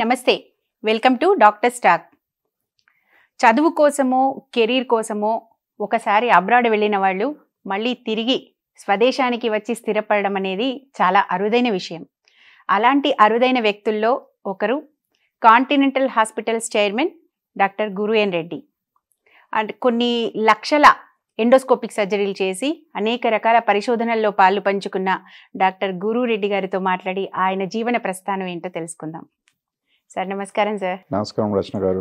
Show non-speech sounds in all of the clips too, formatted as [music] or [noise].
నమస్తే welcome to doctor stock చదువు కోసమో కెరీర్ కోసమో ఒకసారి అబ్రాడ్ వెళ్ళిన వాళ్ళు మళ్ళీ తిరిగి స్వదేశానికి వచ్చి స్థిరపడడం అనేది చాలా అరుదైన విషయం అలాంటి అరుదైన వ్యక్తుల్లో ఒకరు continental hospitals chairman doctor Guru N Reddy and కొన్ని లక్షల ఎండోస్కోపిక్ సర్జరీలు చేసి అనేక రకాల పరిశోధనల్లో పాలు పంచుకున్న డాక్టర్ గురు రెడ్డి గారితో మాట్లాడి ఆయన జీవన ప్రస్థానం ఏంటో తెలుసుకుందాం సార్ నమస్కారం సార్ నమస్కారం రచన గారు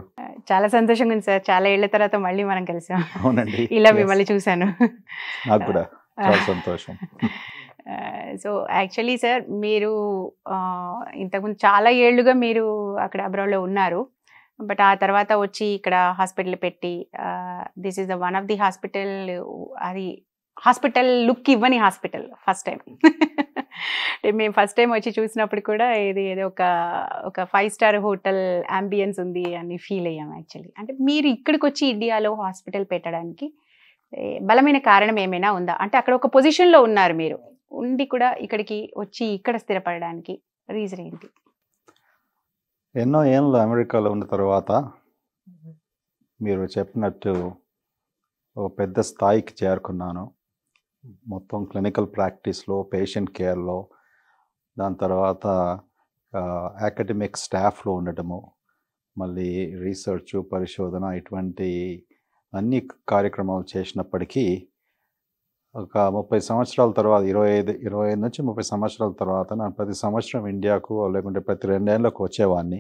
చాలా సంతోషంగా ఉంది సార్ చాలా ఏళ్ల తర్వాత మళ్ళీ మనం కలిసాం అవునండి ఇలా మిమ్మల్ని చూశాను నాకు కూడా చాలా సంతోషం సో యాక్చువల్లీ సార్ మీరు ఇంతకుముందు చాలా ఏళ్ళుగా మీరు అక్కడ అబ్రాడ్లో ఉన్నారు బట్ ఆ తర్వాత వచ్చి ఇక్కడ హాస్పిటల్ పెట్టి this is the one of the hospital అది హాస్పిటల్ లుక్ ఇవ్వని హాస్పిటల్ ఫస్ట్ టైం [laughs] మేము ఫస్ట్ టైం వచ్చి చూసినప్పుడు కూడా ఇది ఏదో ఒక ఒక ఫైవ్ స్టార్ హోటల్ అంబియన్స్ ఉంది అని ఫీల్ అయ్యాము యాక్చువల్లీ అంటే మీరు ఇక్కడికి వచ్చి ఇండియాలో హాస్పిటల్ పెట్టడానికి బలమైన కారణం ఏమైనా ఉందా అంటే అక్కడ ఒక పొజిషన్లో ఉన్నారు మీరు ఉండి కూడా ఇక్కడికి వచ్చి ఇక్కడ స్థిరపడడానికి రీజన్ ఏంటి ఎన్నో ఏళ్ళు అమెరికాలో ఉన్న తర్వాత మీరు చెప్పినట్టు ఒక పెద్ద స్థాయికి చేరుకున్నాను మొత్తం క్లినికల్ ప్రాక్టీస్లో పేషెంట్ కేర్లో దాని తర్వాత అకాడమిక్ స్టాఫ్లో ఉండటము మళ్ళీ రీసెర్చ్ పరిశోధన ఇటువంటి అన్ని కార్యక్రమాలు చేసినప్పటికీ ఒక ముప్పై సంవత్సరాల తర్వాత ఇరవై ఐదు ఇరవై ఐదు నుంచి ముప్పై సంవత్సరాల తర్వాత నేను ప్రతి సంవత్సరం ఇండియాకు లేకుంటే ప్రతి రెండేళ్ళకు వచ్చేవాడిని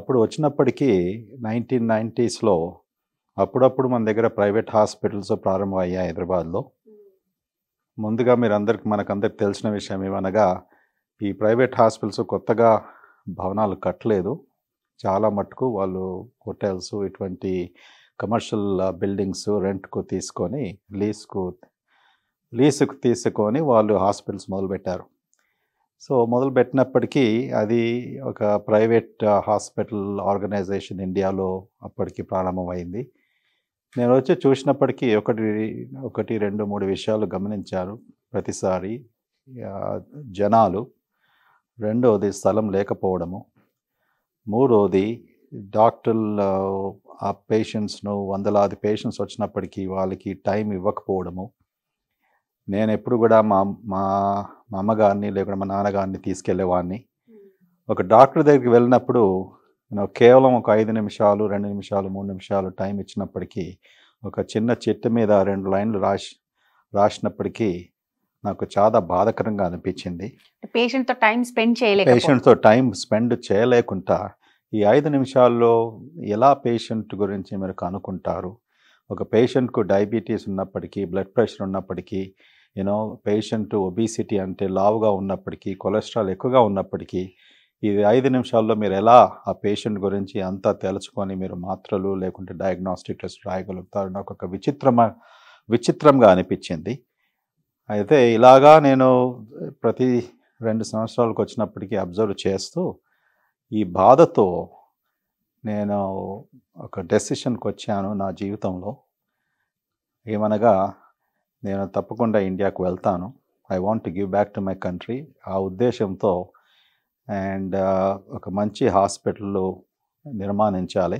అప్పుడు వచ్చినప్పటికీ నైన్టీన్ నైంటీస్లో అప్పుడప్పుడు మన దగ్గర ప్రైవేట్ హాస్పిటల్స్ ప్రారంభమయ్యాయి హైదరాబాద్లో ముందుగా మీరు అందరికి మనకందరికి తెలిసిన విషయం ఏమనగా ఈ ప్రైవేట్ హాస్పిటల్స్ కొత్తగా భవనాలు కట్టలేదు చాలా మటుకు వాళ్ళు హోటల్స్ ఇటువంటి కమర్షియల్ బిల్డింగ్స్ రెంట్కు తీసుకొని లీజ్కు లీజుకు తీసుకొని వాళ్ళు హాస్పిటల్స్ మొదలుపెట్టారు సో మొదలుపెట్టినప్పటికీ అది ఒక ప్రైవేట్ హాస్పిటల్ ఆర్గనైజేషన్ ఇండియాలో అప్పటికి ప్రారంభమైంది నేను వచ్చి చూసినప్పటికీ ఒకటి ఒకటి రెండు మూడు విషయాలు గమనించారు ప్రతిసారి జనాలు రెండవది స్థలం లేకపోవడము మూడవది డాక్టర్లు ఆ పేషెంట్స్ను వందలాది పేషెంట్స్ వచ్చినప్పటికీ వాళ్ళకి టైం ఇవ్వకపోవడము నేను ఎప్పుడు కూడా మా మా మా అమ్మగారిని లేకుండా మా నాన్నగారిని తీసుకెళ్ళేవాడిని ఒక డాక్టర్ దగ్గరికి వెళ్ళినప్పుడు నేను కేవలం ఒక ఐదు నిమిషాలు రెండు నిమిషాలు మూడు నిమిషాలు టైం ఇచ్చినప్పటికీ ఒక చిన్న చెట్టు మీద రెండు లైన్లు రాసి రాసినప్పటికీ నాకు చాలా బాధకరంగా అనిపించింది పేషెంట్తో టైం స్పెండ్ చేయలే పేషెంట్తో టైం స్పెండ్ చేయలేకుండా ఈ ఐదు నిమిషాల్లో ఎలా పేషెంట్ గురించి మీరు కనుక్కుంటారు ఒక పేషెంట్కు డయాబెటీస్ ఉన్నప్పటికీ బ్లడ్ ప్రెషర్ ఉన్నప్పటికీ యూనో పేషెంట్ ఒబీసిటీ అంటే లావుగా ఉన్నప్పటికీ కొలెస్ట్రాల్ ఎక్కువగా ఉన్నప్పటికీ ఇది ఐదు నిమిషాల్లో మీరు ఎలా ఆ పేషెంట్ గురించి అంతా తెలుసుకొని మీరు మాత్రలు లేకుంటే డయాగ్నోస్టిక్ టెస్ట్ రాయగలుగుతారు నాకు ఒక విచిత్రమ విచిత్రంగా అనిపించింది అయితే ఇలాగా నేను ప్రతి రెండు సంవత్సరాలకు వచ్చినప్పటికీ అబ్జర్వ్ చేస్తూ ఈ బాధతో నేను ఒక డెసిషన్కి వచ్చాను నా జీవితంలో ఏమనగా నేను తప్పకుండా ఇండియాకు వెళ్తాను I want give back to my country ఆ ఉద్దేశంతో అండ్ ఒక మంచి హాస్పిటల్లో నిర్మాణించాలి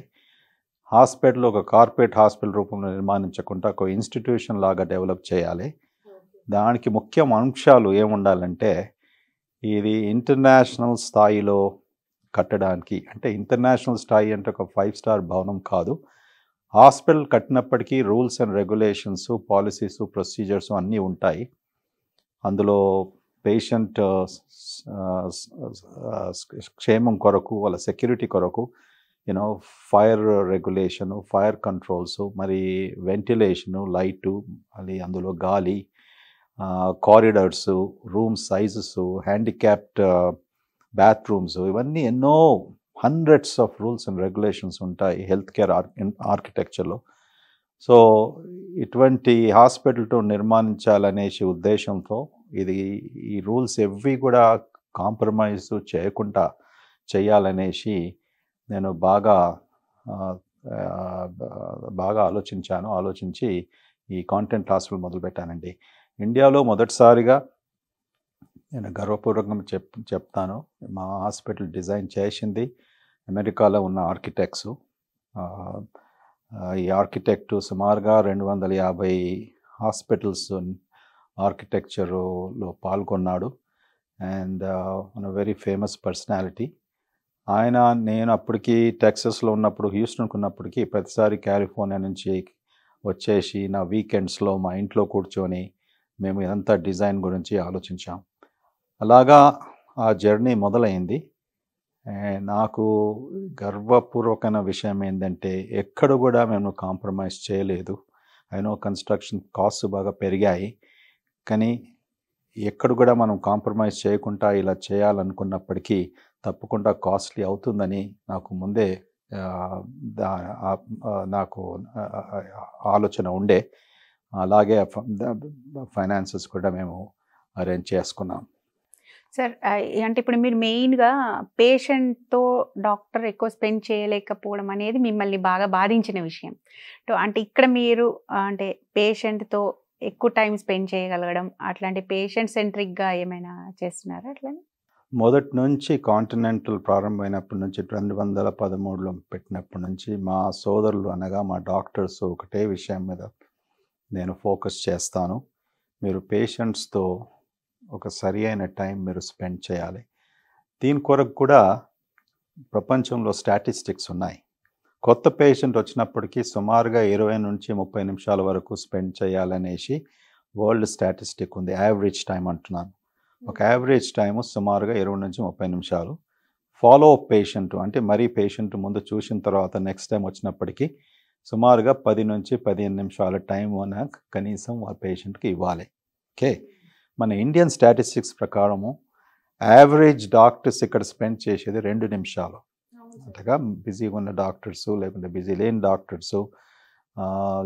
హాస్పిటల్ ఒక కార్పొరేట్ హాస్పిటల్ రూపంలో నిర్మాణించకుండా ఒక ఇన్స్టిట్యూషన్ లాగా డెవలప్ చేయాలి దానికి ముఖ్య అంశాలు ఏముండాలంటే ఇది ఇంటర్నేషనల్ స్థాయిలో కట్టడానికి అంటే ఇంటర్నేషనల్ స్థాయి అంటే ఒక ఫైవ్ స్టార్ భవనం కాదు హాస్పిటల్ కట్టినప్పటికీ rules and regulations policies procedures అన్నీ ఉంటాయి అందులో పేషెంట్ uh, uh, క్షేమం కొరకు వాళ్ళ సెక్యూరిటీ కొరకు you know fire regulation fire controls మరి వెంటిలేషను లైటు మళ్ళీ అందులో గాలి corridors room sizes handicapped bathrooms ఇవన్నీ ఎన్నో hundreds of rules and regulations ఉంటాయి హెల్త్ కేర్ ఆర్కిటెక్చర్లో సో ఇటువంటి హాస్పిటల్తో నిర్మాణించాలనేసి ఉద్దేశంతో ఇది ఈ రూల్స్ ఎవ్వి కూడా కాంప్రమైజ్ చేయకుండా చేయాలనేసి నేను బాగా బాగా ఆలోచించాను ఆలోచించి ఈ కాంటెంట్ హాస్పిటల్ మొదలుపెట్టానండి ఇండియాలో మొదటిసారిగా నేను గర్వపూర్వకంగా చెప్ చెప్తాను మా హాస్పిటల్ డిజైన్ చేసింది అమెరికాలో ఉన్న ఆర్కిటెక్ట్స్ ఈ ఆర్కిటెక్ట్ సుమారుగా రెండు వందల యాభై హాస్పిటల్స్ ఆర్కిటెక్చర్లో పాల్గొన్నాడు and one very famous personality ఆయన నేను అప్పటికి టెక్సస్లో ఉన్నప్పుడు హ్యూస్టన్కి ఉన్నప్పటికీ ప్రతిసారి కాలిఫోర్నియా నుంచి వచ్చేసి నా వీకెండ్స్లో మా ఇంట్లో కూర్చొని మేము ఇదంతా డిజైన్ గురించి ఆలోచించాం అలాగా ఆ జర్నీ మొదలైంది నాకు గర్వపూర్వకమైన విషయం ఏంటంటే ఎక్కడ కూడా మేము కాంప్రమైజ్ చేయలేదు అయినో కన్స్ట్రక్షన్ కాస్ట్ బాగా పెరిగాయి కానీ ఎక్కడ కూడా మనం కాంప్రమైజ్ చేయకుండా ఇలా చేయాలనుకున్నప్పటికీ తప్పకుండా కాస్ట్లీ అవుతుందని నాకు ముందే నాకు ఆలోచన ఉండే అలాగే ఫైనాన్సెస్ కూడా మేము అరేంజ్ చేసుకున్నాం సార్ అంటే ఇప్పుడు మీరు మెయిన్గా పేషెంట్తో డాక్టర్ ఎక్కువ స్పెండ్ చేయలేకపోవడం అనేది మిమ్మల్ని బాగా బాధించిన విషయం అంటే ఇక్కడ మీరు అంటే పేషెంట్తో ఎక్కువ టైం స్పెండ్ చేయగలగడం అట్లాంటి పేషెంట్ సెంట్రిక్గా ఏమైనా చేస్తున్నారా అట్లా మొదటి నుంచి కాంటినెంటల్ ప్రారంభమైనప్పటి నుంచి రెండు వందల పదమూడులో పెట్టినప్పటి నుంచి మా సోదరులు అనగా మా డాక్టర్స్ ఒకటే విషయం మీద నేను ఫోకస్ చేస్తాను మీరు పేషెంట్స్తో ఒక సరి అయిన టైం మీరు స్పెండ్ చేయాలి దీని కొరకు కూడా ప్రపంచంలో స్టాటిస్టిక్స్ ఉన్నాయి కొత్త పేషెంట్ వచ్చినప్పటికీ సుమారుగా ఇరవై నుంచి ముప్పై నిమిషాల వరకు స్పెండ్ చేయాలనేసి వరల్డ్ స్టాటిస్టిక్ ఉంది యావరేజ్ టైం అంటున్నాను ఒక యావరేజ్ టైము సుమారుగా ఇరవై నుంచి ముప్పై నిమిషాలు ఫాలో అప్ పేషెంట్ అంటే మరీ పేషెంట్ ముందు చూసిన తర్వాత నెక్స్ట్ టైం వచ్చినప్పటికీ సుమారుగా పది నుంచి పదిహేను నిమిషాల టైం అనే కనీసం ఆ పేషెంట్కి ఇవ్వాలి ఓకే మన ఇండియన్ స్టాటిస్టిక్స్ ప్రకారము యావరేజ్ డాక్టర్స్ ఇక్కడ స్పెండ్ చేసేది రెండు నిమిషాలు అంతగా బిజీగా ఉన్న డాక్టర్స్ లేకుంటే బిజీ లేని డాక్టర్స్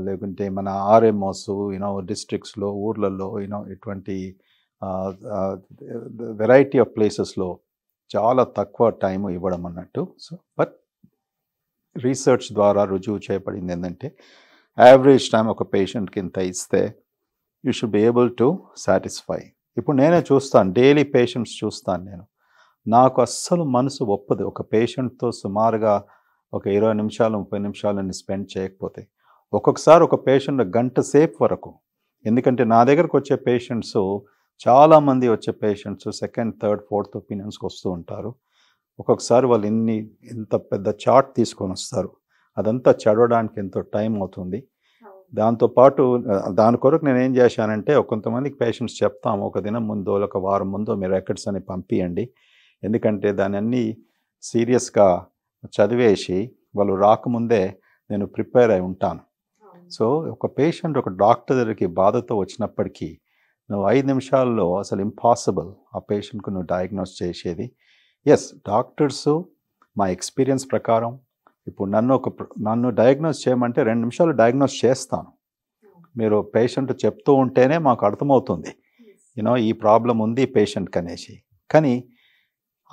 లేకుంటే మన ఆర్ఎంఓస్ యూనో డిస్ట్రిక్ట్స్లో ఊర్లలో యూనో ఇటువంటి వెరైటీ ఆఫ్ ప్లేసెస్లో చాలా తక్కువ టైం ఇవ్వడం అన్నట్టు సో బట్ రీసెర్చ్ ద్వారా రుజువు చేయబడింది ఏంటంటే యావరేజ్ టైం ఒక పేషెంట్కి ఇంత ఇస్తే you should be able to satisfy ఇప్పుడు నేనే చూస్తాను డైలీ పేషెంట్స్ చూస్తాను నేను నాకు అస్సలు మనసు ఒప్పదు ఒక పేషెంట్తో సుమారుగా ఒక ఇరవై నిమిషాలు ముప్పై నిమిషాలని స్పెండ్ చేయకపోతే ఒక్కొక్కసారి ఒక పేషెంట్ గంట సేపు వరకు ఎందుకంటే నా దగ్గరకు వచ్చే పేషెంట్స్ చాలామంది వచ్చే పేషెంట్స్ సెకండ్ థర్డ్ ఫోర్త్ ఒపీనియన్స్కి వస్తూ ఉంటారు ఒక్కొక్కసారి వాళ్ళు ఇన్ని ఇంత పెద్ద చాట్ తీసుకొని వస్తారు అదంతా చదవడానికి ఎంతో టైం అవుతుంది దాంతోపాటు దాని కొరకు నేను ఏం చేశానంటే కొంతమందికి పేషెంట్స్ చెప్తాము ఒక దినం ముందో ఒక వారం ముందో మీరు రికార్డ్స్ అని పంపించండి ఎందుకంటే దాని అన్నీ సీరియస్గా చదివేసి వాళ్ళు రాకముందే నేను ప్రిపేర్ అయి ఉంటాను సో ఒక పేషెంట్ ఒక డాక్టర్ దగ్గరికి బాధతో వచ్చినప్పటికీ నువ్వు ఐదు నిమిషాల్లో అసలు ఇంపాసిబుల్ ఆ పేషెంట్కు నువ్వు డయాగ్నోస్ చేసేది ఎస్ డాక్టర్స్ మా ఎక్స్పీరియన్స్ ప్రకారం ఇప్పుడు నన్ను ఒక నన్ను డయాగ్నోస్ చేయమంటే రెండు నిమిషాలు డయాగ్నోస్ చేస్తాను మీరు పేషెంట్ చెప్తూ ఉంటేనే మాకు అర్థమవుతుంది యూనో ఈ ప్రాబ్లం ఉంది పేషెంట్కి అనేసి కానీ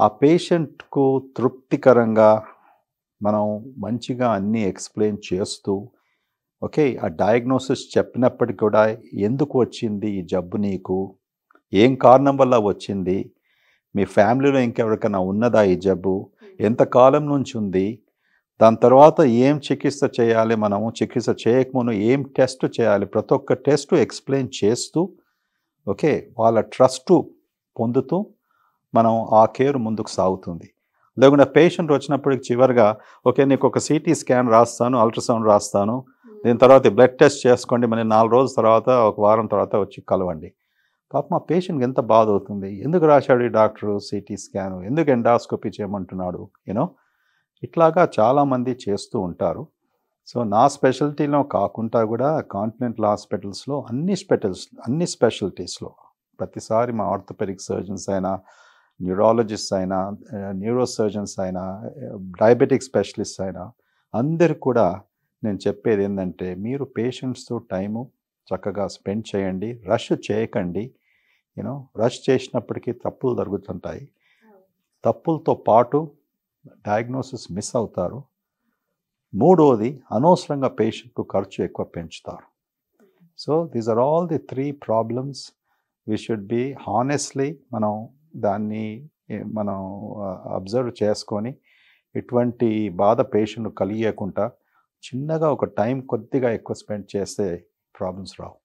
ఆ పేషెంట్కు తృప్తికరంగా మనం మంచిగా అన్నీ ఎక్స్ప్లెయిన్ చేస్తూ ఓకే ఆ డయాగ్నోసిస్ చెప్పినప్పటికి కూడా ఎందుకు వచ్చింది ఈ జబ్బు నీకు ఏం కారణం వల్ల వచ్చింది మీ ఫ్యామిలీలో ఇంకెవరికైనా ఉన్నదా ఈ జబ్బు ఎంతకాలం నుంచి ఉంది దాని తర్వాత ఏం చికిత్స చేయాలి మనము చికిత్స చేయకముందు ఏం టెస్ట్ చేయాలి ప్రతి ఒక్క టెస్ట్ ఎక్స్ప్లెయిన్ చేస్తూ ఓకే వాళ్ళ ట్రస్టు పొందుతూ మనం ఆ కేర్ ముందుకు సాగుతుంది లేకుండా పేషెంట్ వచ్చినప్పటికి చివరిగా ఓకే నీకు ఒక సిటీ స్కాన్ రాస్తాను అల్ట్రాసౌండ్ రాస్తాను hmm. దీని తర్వాత బ్లడ్ టెస్ట్ చేసుకోండి మరి నాలుగు రోజుల తర్వాత ఒక వారం తర్వాత వచ్చి కలవండి పాపం మా పేషెంట్కి ఎంత బాధ అవుతుంది ఎందుకు రాశాడు ఈ డాక్టరు సిటీ స్కాన్ ఎందుకు ఎండాస్కోపీ చేయమంటున్నాడు యూనో ఇట్లాగా చాలామంది చేస్తూ ఉంటారు సో నా స్పెషాలిటీలో కాకుండా కూడా కాంటినెంటల్ హాస్పిటల్స్లో అన్ని స్పెషల్స్ అన్ని స్పెషాలిటీస్లో ప్రతిసారి మా ఆర్థోపెడిక్ సర్జన్స్ అయినా న్యూరాలజిస్ట్ అయినా న్యూరోసర్జన్స్ అయినా డయాబెటిక్ స్పెషలిస్ట్ అయినా అందరు కూడా నేను చెప్పేది ఏంటంటే మీరు పేషెంట్స్తో టైము చక్కగా స్పెండ్ చేయండి రష్ చేయకండి యూనో రష్ చేసినప్పటికీ తప్పులు జరుగుతుంటాయి తప్పులతో పాటు డయాగ్నోసిస్ మిస్ అవుతారు మూడోది అనవసరంగా పేషెంట్కు ఖర్చు ఎక్కువ పెంచుతారు so these are all the three problems we should be honestly మనం దాన్ని మనం అబ్జర్వ్ చేసుకొని ఎటువంటి బాధ పేషెంట్ కలిగేకుండా చిన్నగా ఒక టైం కొద్దిగా ఎక్కువ స్పెండ్ చేస్తే ప్రాబ్లమ్స్ రావు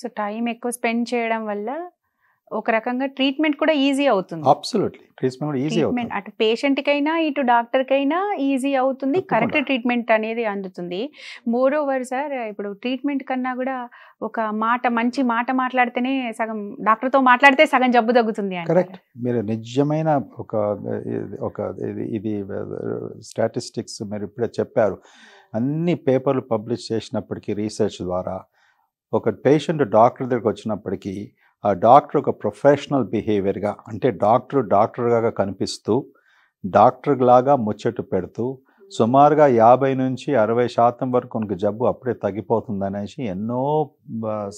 సో టైం ఎక్కువ స్పెండ్ చేయడం వల్ల ఒక రకంగా ట్రీట్మెంట్ కూడా ఈజీ అవుతుంది అబ్సల్యూట్లీ ట్రీట్మెంట్ కూడా ఈజీ అవుతుంది అటు పేషెంట్కైనా ఇటు డాక్టర్కైనా ఈజీ అవుతుంది కరెక్ట్ ట్రీట్మెంట్ అనేది అందుతుంది మోర్ ఓవర్ సార్ ఇప్పుడు ట్రీట్మెంట్ కన్నా కూడా ఒక మాట మంచి మాట మాట్లాడితేనే సగం డాక్టర్తో మాట్లాడితే సగం జబ్బు తగ్గుతుంది కరెక్ట్ మీరు నిజమైన ఒక ఒక ఇది స్టాటిస్టిక్స్ మీరు ఇప్పుడే చెప్పారు అన్ని పేపర్లు పబ్లిష్ చేసినప్పటికీ రీసెర్చ్ ద్వారా ఒక పేషెంట్ డాక్టర్ దగ్గరకు వచ్చినప్పటికీ ఆ డాక్టర్ ఒక ప్రొఫెషనల్ బిహేవియర్గా అంటే డాక్టర్ డాక్టర్గా కనిపిస్తూ డాక్టర్ లాగా ముచ్చట్టు పెడుతూ సుమారుగా యాభై నుంచి అరవై శాతం వరకు మనకు జబ్బు అప్పుడే తగ్గిపోతుంది అనేసి ఎన్నో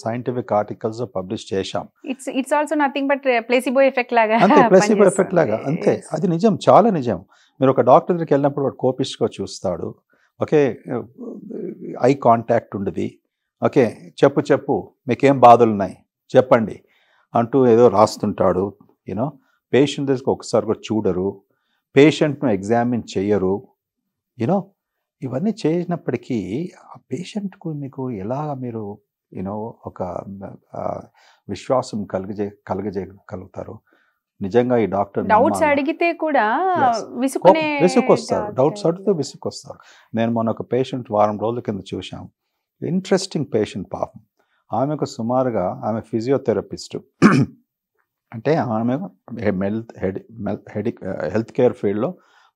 సైంటిఫిక్ ఆర్టికల్స్ పబ్లిష్ చేశాం it's it's also nothing but placebo effect లాగా అంతే ప్లేసిబో ఎఫెక్ట్ లాగా అంతే అది నిజం చాలా నిజం మీరు ఒక డాక్టర్ దగ్గరికి వెళ్ళినప్పుడు వాడు కోపిష్గా చూస్తాడు ఓకే ఐ కాంటాక్ట్ ఉండేది ఓకే చెప్పు చెప్పు మీకేం బాధలు ఉన్నాయి చెప్పండి అంటూ ఏదో రాస్తుంటాడు యూనో పేషెంట్ దగ్గరికి ఒకసారి కూడా చూడరు పేషెంట్ను ఎగ్జామిన్ చేయరు యూనో ఇవన్నీ చేసినప్పటికీ ఆ పేషెంట్కు మీకు ఎలా మీరు యూనో ఒక విశ్వాసం కలిగజే కలుగజేయగలుగుతారు నిజంగా ఈ డాక్టర్ డౌట్స్ అడిగితే కూడా విసుకునే విసుకొస్తారు డౌట్స్ అడిగితే విసుకొస్తారు నేను మొన్న ఒక పేషెంట్ వారం రోజుల కింద చూశాం ఇంట్రెస్టింగ్ పేషెంట్ పాపం ఆమెకు సుమారుగా ఆమె ఫిజియోథెరపిస్ట్ అంటే ఆమె మెల్త్ హెడ్ హెడ్ హెల్త్ కేర్ ఫీల్డ్లో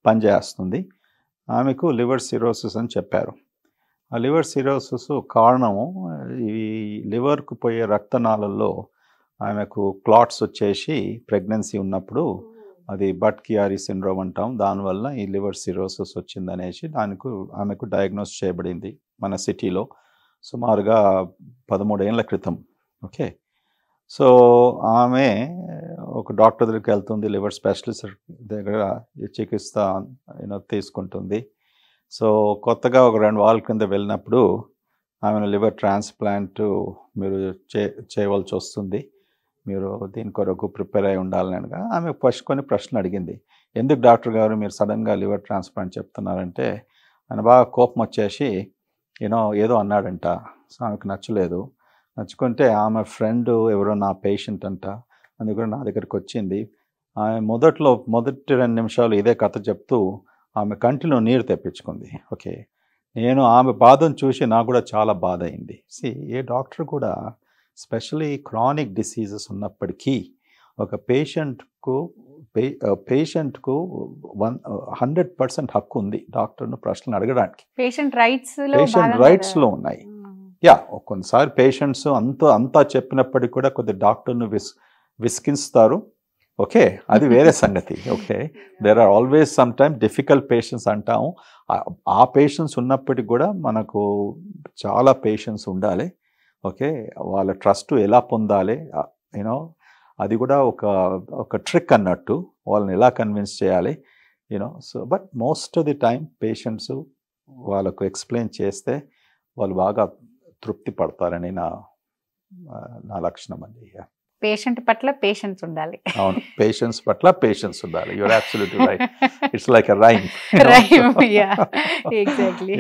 పనిచేస్తుంది ఆమెకు లివర్ సిరోసిస్ అని చెప్పారు ఆ లివర్ సిరోసిస్ కారణము ఈ లివర్కు పోయే రక్తనాళల్లో ఆమెకు క్లాట్స్ వచ్చేసి ప్రెగ్నెన్సీ ఉన్నప్పుడు అది బట్ కియారీ సిండ్రోమ్ అంటాం దానివల్ల ఈ లివర్ సిరోసిస్ వచ్చిందనేసి దానికి ఆమెకు డయాగ్నోస్ చేయబడింది మన సిటీలో సుమారుగా పదమూడేళ్ళ క్రితం ఓకే సో ఆమె ఒక డాక్టర్ దగ్గరికి వెళ్తుంది లివర్ స్పెషలిస్ట్ దగ్గర చికిత్స యూనో తీసుకుంటుంది సో కొత్తగా ఒక రెండు వారాల కింద వెళ్ళినప్పుడు ఆమెను లివర్ ట్రాన్స్ప్లాంట్ మీరు చే చేయవలసి వస్తుంది మీరు దీని కొరకు ప్రిపేర్ అయి ఉండాలని అనగా ఆమె ఫస్ట్ కొన్ని ప్రశ్నలు అడిగింది ఎందుకు డాక్టర్ గారు మీరు సడన్గా లివర్ ట్రాన్స్ప్లాంట్ చెప్తున్నారంటే ఆయన బాగా కోపం వచ్చేసి ఏనో ఏదో అన్నాడంట సో ఆమెకు నచ్చలేదు నచ్చుకుంటే ఆమె ఫ్రెండ్ ఎవరో నా పేషెంట్ అంట అందుకని నా దగ్గరికి వచ్చింది ఆమె మొదట్లో మొదటి రెండు నిమిషాలు ఇదే కథ చెప్తూ ఆమె కంటిలో నీరు తెప్పించుకుంది ఓకే నేను ఆమె బాధను చూసి నాకు కూడా చాలా బాధ అయింది సి ఏ డాక్టర్ కూడా స్పెషలీ క్రానిక్ డిసీజెస్ ఉన్నప్పటికీ ఒక పేషెంట్కు పేషెంట్కు వన్ హండ్రెడ్ పర్సెంట్ హక్కు ఉంది డాక్టర్ను ప్రశ్నలు అడగడానికి పేషెంట్ రైట్స్ పేషెంట్ రైట్స్లో ఉన్నాయి యా కొన్నిసారి పేషెంట్స్ అంత అంతా చెప్పినప్పటికీ కూడా కొద్ది డాక్టర్ను విస్ విసికిస్తారు ఓకే అది వేరే [laughs] సంగతి okay there are always some time difficult patients అంటాము ఆ పేషెంట్స్ ఉన్నప్పటికీ కూడా మనకు చాలా పేషెంట్స్ ఉండాలి ఓకే వాళ్ళ ట్రస్ట్ ఎలా పొందాలి యూనో అది కూడా ఒక ఒక ట్రిక్ అన్నట్టు వాళ్ళని ఎలా కన్విన్స్ చేయాలి you know so but most of the time patients వాళ్ళకు ఎక్స్ప్లెయిన్ చేస్తే వాళ్ళు బాగా తృప్తి పడతారని నా నా లక్షణం అండి పేషెంట్ పట్ల పేషెన్స్ ఉండాలి అవును పేషెన్స్ పట్ల పేషెన్స్ ఉండాలి you're absolute right it's like a rhyme rhyme yeah exactly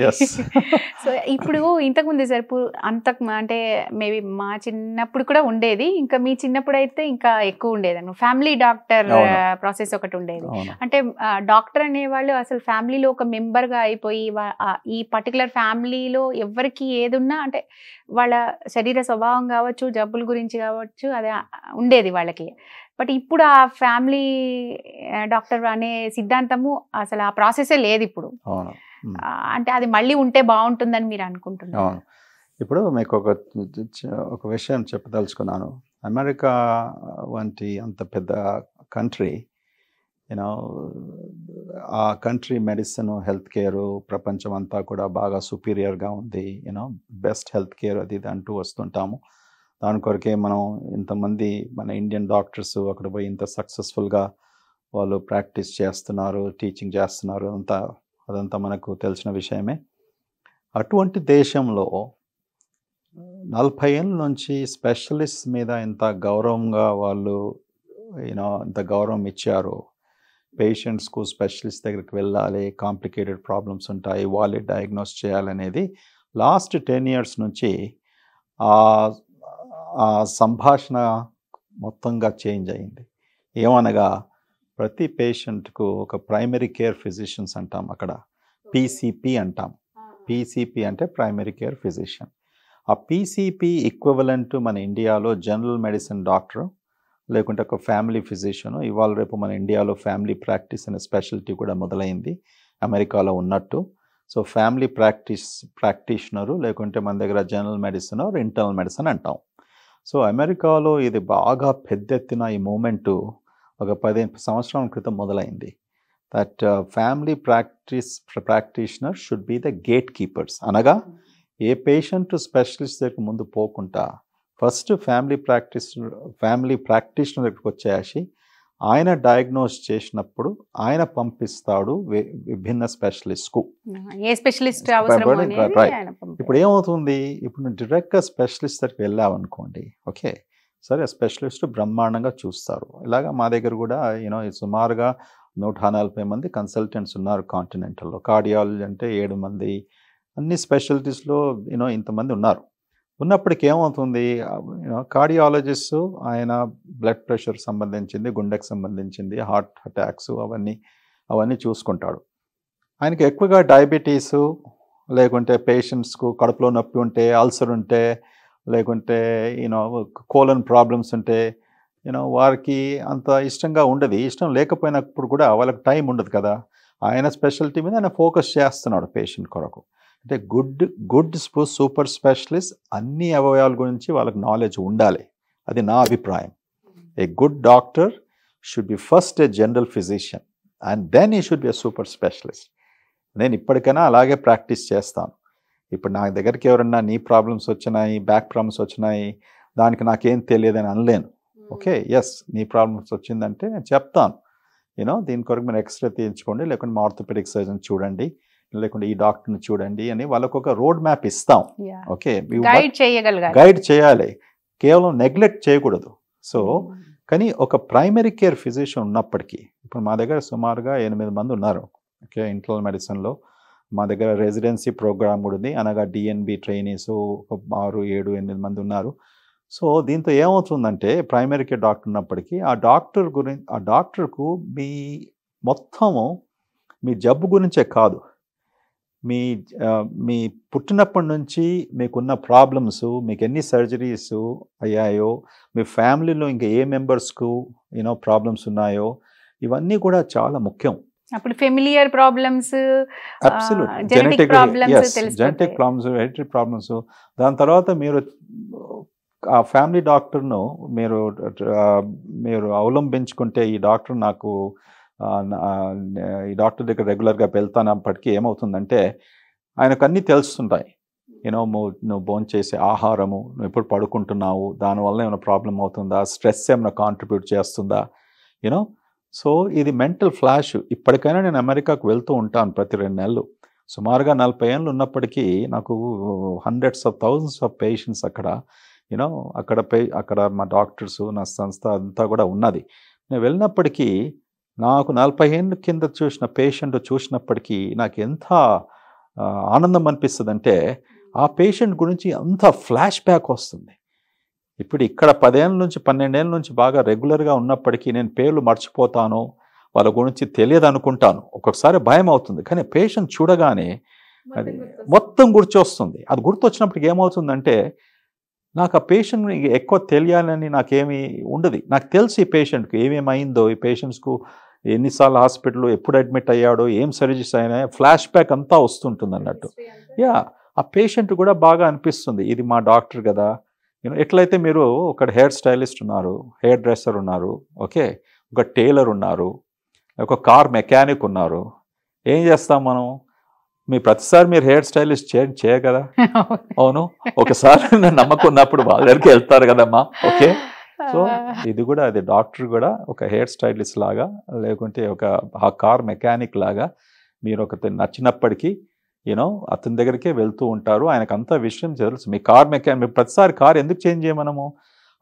so ఇప్పుడు ఇంతకు ముందు సార్ అంతకు అంటే మేబీ మా చిన్నప్పుడు కూడా ఉండేది ఇంకా మీ చిన్నప్పుడు అయితే ఇంకా ఎక్కువ ఉండేది అన్న ఫ్యామిలీ డాక్టర్ ప్రాసెస్ ఒకటి ఉండేది అంటే డాక్టర్ అనేవాళ్ళు అసలు ఫ్యామిలీలో ఒక మెంబర్గా అయిపోయి ఈ పర్టికులర్ ఫ్యామిలీలో ఎవరికి ఏదున్నా అంటే వాళ్ళ శరీర స్వభావం కావచ్చు జబ్బుల గురించి కావచ్చు అది ఉండేది వాళ్ళకి బట్ ఇప్పుడు ఆ ఫ్యామిలీ డాక్టర్ అనే సిద్ధాంతము అసలు ఆ ప్రాసెసే లేదు ఇప్పుడు అంటే అది మళ్ళీ ఉంటే బాగుంటుందని మీరు అనుకుంటున్నారు ఇప్పుడు మీకు ఒక ఒక విషయం చెప్పదలుచుకున్నాను అమెరికా వంటి అంత పెద్ద కంట్రీ యూనో ఆ కంట్రీ మెడిసిన్ హెల్త్ కేరు ప్రపంచం అంతా కూడా బాగా సుపీరియర్గా ఉంది యూనో బెస్ట్ హెల్త్ కేర్ అది ఇది అంటూ వస్తుంటాము దాని కొరకే మనం ఇంతమంది మన ఇండియన్ డాక్టర్స్ అక్కడ పోయి ఇంత సక్సెస్ఫుల్గా వాళ్ళు ప్రాక్టీస్ చేస్తున్నారు టీచింగ్ చేస్తున్నారు అంతా అదంతా మనకు తెలిసిన విషయమే అటువంటి దేశంలో నలభై ఏళ్ళ నుంచి స్పెషలిస్ట్ మీద ఇంత గౌరవంగా వాళ్ళు యూనో ఇంత గౌరవం ఇచ్చారు పేషెంట్స్కు స్పెషలిస్ట్ దగ్గరికి వెళ్ళాలి కాంప్లికేటెడ్ ప్రాబ్లమ్స్ ఉంటాయి వాళ్ళే డయాగ్నోస్ చేయాలనేది లాస్ట్ టెన్ ఇయర్స్ నుంచి ఆ సంభాషణ మొత్తంగా చేంజ్ అయింది ఏమనగా ప్రతి పేషెంట్కు ఒక ప్రైమరీ కేర్ ఫిజిషియన్స్ అంటాం అక్కడ పీసీపీ అంటాం పీసీపీ అంటే ప్రైమరీ కేర్ ఫిజిషియన్ ఆ పీసీపీ ఈక్వలెంట్ మన ఇండియాలో జనరల్ మెడిసిన్ డాక్టర్ లేకుంటే ఒక ఫ్యామిలీ ఫిజిషియను ఇవాళ రేపు మన ఇండియాలో ఫ్యామిలీ ప్రాక్టీస్ అనే స్పెషాలిటీ కూడా మొదలైంది అమెరికాలో ఉన్నట్టు సో ఫ్యామిలీ ప్రాక్టీస్ ప్రాక్టీషనరు లేకుంటే మన దగ్గర general medicine or internal medicine అంటాం సో అమెరికాలో ఇది బాగా పెద్ద ఎత్తున ఈ మూమెంటు ఒక పదిహేను సంవత్సరాల క్రితం మొదలైంది that family practice practitioner should be the gatekeepers అనగా ఏ పేషెంట్ స్పెషలిస్ట్ దగ్గర ముందు పోకుండా first family practice family practitioner దగ్గరికి వచ్చేసి ఆయన డయాగ్నోస్ చేసినప్పుడు ఆయన పంపిస్తాడు విభిన్న స్పెషలిస్ట్కు ఏ స్పెషలిస్ట్ ఇప్పుడు ఏమవుతుంది ఇప్పుడు డైరెక్ట్గా స్పెషలిస్ట్ దగ్గరికి వెళ్ళావనుకోండి ఓకే సరే స్పెషలిస్ట్ బ్రహ్మాండంగా చూస్తారు ఇలాగా మా దగ్గర కూడా యూనో సుమారుగా నూట నలభై మంది కన్సల్టెంట్స్ ఉన్నారు కాంటినెంటల్లో కార్డియాలజీ అంటే ఏడు మంది అన్ని స్పెషలిటీస్లో యూనో ఇంతమంది ఉన్నారు ఉన్నప్పటికీ ఏమవుతుంది కార్డియాలజిస్ట్ ఆయన బ్లడ్ ప్రెషర్ సంబంధించింది గుండెకి సంబంధించింది హార్ట్ అటాక్స్ అవన్నీ అవన్నీ చూసుకుంటాడు ఆయనకి ఎక్కువగా డయాబెటీసు లేకుంటే పేషెంట్స్కు కడుపులో నొప్పి ఉంటే అల్సర్ ఉంటే లేకుంటే యూనో కోలన్ ప్రాబ్లమ్స్ ఉంటే యూనో వారికి అంత ఇష్టంగా ఉండదు ఇష్టం లేకపోయినప్పుడు కూడా వాళ్ళకి టైం ఉండదు కదా ఆయన స్పెషాలిటీ మీద ఆయన ఫోకస్ చేస్తున్నాడు పేషెంట్ కొరకు అంటే గుడ్ గుడ్ సూపర్ స్పెషలిస్ట్ అన్ని అవయవాల గురించి వాళ్ళకి నాలెడ్జ్ ఉండాలి అది నా అభిప్రాయం a good doctor should be first a general physician and then he should be a super specialist నేను ఇప్పటికైనా అలాగే ప్రాక్టీస్ చేస్తాను ఇప్పుడు నా దగ్గరికి ఎవరన్నా నీ ప్రాబ్లమ్స్ వచ్చినాయి బ్యాక్ ప్రాబ్లమ్స్ వచ్చినాయి దానికి నాకేం తెలియదని అనలేను ఓకే ఎస్ నీ ప్రాబ్లమ్స్ వచ్చిందంటే నేను చెప్తాను యూనో దీని కొరకు మీరు ఎక్స్రే తీయించుకోండి లేకుంటే మా ఆర్థోపెడిక్ సర్జన్ చూడండి లేకుంటే ఈ డాక్టర్ని చూడండి అని వాళ్ళకు ఒక రోడ్ మ్యాప్ ఇస్తాం ఓకే గైడ్ చేయాలి కేవలం నెగ్లెక్ట్ చేయకూడదు సో hmm. కానీ ఒక ప్రైమరీ కేర్ ఫిజిషియన్ ఉన్నప్పటికీ ఇప్పుడు మా దగ్గర సుమారుగా ఎనిమిది మంది ఉన్నారు ఓకే ఇంటర్నల్ మెడిసిన్లో మా దగ్గర రెసిడెన్సీ ప్రోగ్రామ్ కూడా ఉంది అనగా డిఎన్బి ట్రైనీస్ ఒక ఆరు ఏడు ఎనిమిది మంది ఉన్నారు సో దీంతో ఏమవుతుందంటే ప్రైమరీ కేర్ డాక్టర్ ఉన్నప్పటికీ ఆ డాక్టర్ గురించి ఆ డాక్టర్కు మీ మొత్తము మీ జబ్బు గురించే కాదు మీ మీ పుట్టినప్పటి నుంచి మీకున్న ప్రాబ్లమ్స్ మీకు ఎన్ని సర్జరీస్ అయ్యాయో మీ ఫ్యామిలీలో ఇంకా ఏ మెంబర్స్కు యూనో ప్రాబ్లమ్స్ ఉన్నాయో ఇవన్నీ కూడా చాలా ముఖ్యం అప్పుడు familiar problems genetic problems genetic problems hereditary problems దాని తర్వాత మీరు ఆ ఫ్యామిలీ డాక్టర్ను మీరు మీరు అవలంబించుకుంటే ఈ డాక్టర్ నాకు ఈ డాక్టర్ దగ్గర రెగ్యులర్గా వెళ్తానప్పటికీ ఏమవుతుందంటే ఆయనకు అన్నీ తెలుస్తుంటాయి యూనో నువ్వు బోన్ చేసే ఆహారము నువ్వు ఎప్పుడు పడుకుంటున్నావు దానివల్ల ఏమైనా ప్రాబ్లం అవుతుందా స్ట్రెస్ ఏమైనా కాంట్రిబ్యూట్ చేస్తుందా యూనో సో ఇది మెంటల్ ఫ్లాష్ ఇప్పటికైనా నేను అమెరికాకు వెళ్తూ ఉంటాను ప్రతి రెండు నెలలు సుమారుగా నలభై ఏళ్ళు ఉన్నప్పటికీ నాకు hundreds of thousands of patients అక్కడ యూనో అక్కడ పే అక్కడ మా డాక్టర్స్ నా సంస్థ అంతా కూడా ఉన్నది నేను వెళ్ళినప్పటికీ నాకు నలభై ఏళ్ళ కింద చూసిన పేషెంట్ చూసినప్పటికీ నాకు ఎంత ఆనందం అనిపిస్తుందంటే ఆ పేషెంట్ గురించి అంత ఫ్లాష్ బ్యాక్ వస్తుంది ఇప్పుడు ఇక్కడ పదేళ్ళ నుంచి పన్నెండేళ్ళ నుంచి బాగా రెగ్యులర్గా ఉన్నప్పటికీ నేను పేర్లు మర్చిపోతాను వాళ్ళ గురించి తెలియదు అనుకుంటాను ఒక్కొక్కసారి భయం అవుతుంది కానీ పేషెంట్ చూడగానే అది మొత్తం గుర్తొస్తుంది అది గుర్తొచ్చినప్పటికి ఏమవుతుందంటే నాకు ఆ పేషెంట్ ఎక్కువ తెలియాలని నాకేమీ ఉండదు నాకు తెలుసు ఈ పేషెంట్కి ఏమేమైందో ఈ పేషెంట్స్కు ఎన్నిసార్లు హాస్పిటల్ ఎప్పుడు అడ్మిట్ అయ్యాడో ఏం సర్జరీస్ అయినా ఫ్లాష్ బ్యాక్ అంతా వస్తుంటుంది అన్నట్టు యా ఆ పేషెంట్ కూడా బాగా అనిపిస్తుంది ఇది మా డాక్టర్ కదా ఎట్లయితే మీరు ఒక హెయిర్ స్టైలిస్ట్ ఉన్నారు హెయిర్ డ్రెస్సర్ ఉన్నారు ఓకే ఒక టైలర్ ఉన్నారు ఒక కార్ మెకానిక్ ఉన్నారు ఏం చేస్తాం మనం మీ ప్రతిసారి మీరు హెయిర్ స్టైలిస్ట్ చే చేయ కదా [laughs] అవును ఒకసారి నమ్మకం ఉన్నప్పుడు వాళ్ళ దగ్గరికి వెళ్తారు కదమ్మా ఓకే సో ఇది కూడా అది డాక్టర్ కూడా ఒక హెయిర్ స్టైలిస్ట్ లాగా లేకుంటే ఒక ఆ కార్ మెకానిక్ లాగా మీరు ఒక నచ్చినప్పటికీ యూనో అతని దగ్గరికే వెళ్తూ ఉంటారు ఆయనకు అంతా విషయం తెలుసు మీ కార్ మెకానిక్ ప్రతిసారి కార్ ఎందుకు చేంజ్ చేయమనము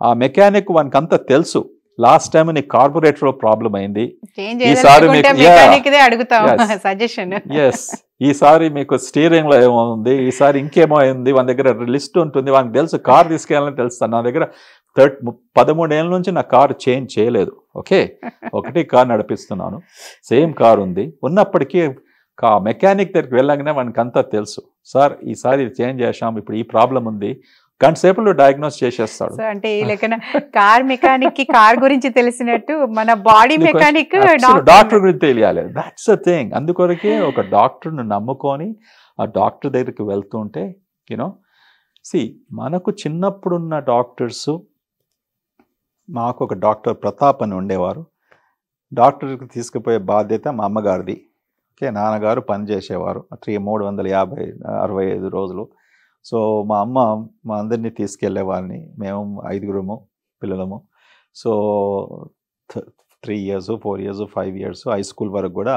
ఆ మెకానిక్ వానికి అంతా తెలుసు లాస్ట్ టైం నీ కార్పొరేటర్ లో ప్రాబ్లం అయింది ఈసారి ఎస్ ఈసారి మీకు [laughs] స్టీరింగ్ లో ఏమో ఉంది ఈసారి ఇంకేమో అయింది వాళ్ళ దగ్గర లిస్ట్ ఉంటుంది వానికి తెలుసు కార్ తీసుకెళ్ళాలని తెలుస్తాను నా దగ్గర థర్ట్ పదమూడేళ్ళ నుంచి నా కారు చేంజ్ చేయలేదు ఓకే [laughs] ఒకటి కారు నడిపిస్తున్నాను సేమ్ కారు ఉంది ఉన్నప్పటికీ కా మెకానిక్ దగ్గరికి వెళ్ళగానే మనకు అంతా తెలుసు సార్ ఈసారి చేంజ్ చేసాం ఇప్పుడు ఈ ప్రాబ్లం ఉంది గంట సేపులో డయాగ్నోస్ చేసేస్తాడు అంటే ఈ లెక్కన కార్ మెకానిక్ కి కార్ గురించి తెలిసినట్టు మన బాడీ మెకానిక్ డాక్టర్ గురించి తెలియాలి దాట్స్ అ థింగ్ అందుకొరకే ఒక డాక్టర్ను నమ్ముకొని ఆ డాక్టర్ దగ్గరికి వెళ్తుంటే యూనో సి మనకు చిన్నప్పుడున్న డాక్టర్సు మాకు ఒక డాక్టర్ ప్రతాప్ అని ఉండేవారు డాక్టర్కి తీసుకుపోయే బాధ్యత మా అమ్మగారిది ఓకే నాన్నగారు పనిచేసేవారు త్రీ మూడు వందల యాభై అరవై ఐదు రోజులు సో మా అమ్మ మా అందరినీ తీసుకెళ్లేవారిని మేము ఐదుగురము పిల్లలము so three years four years five years high school వరకు కూడా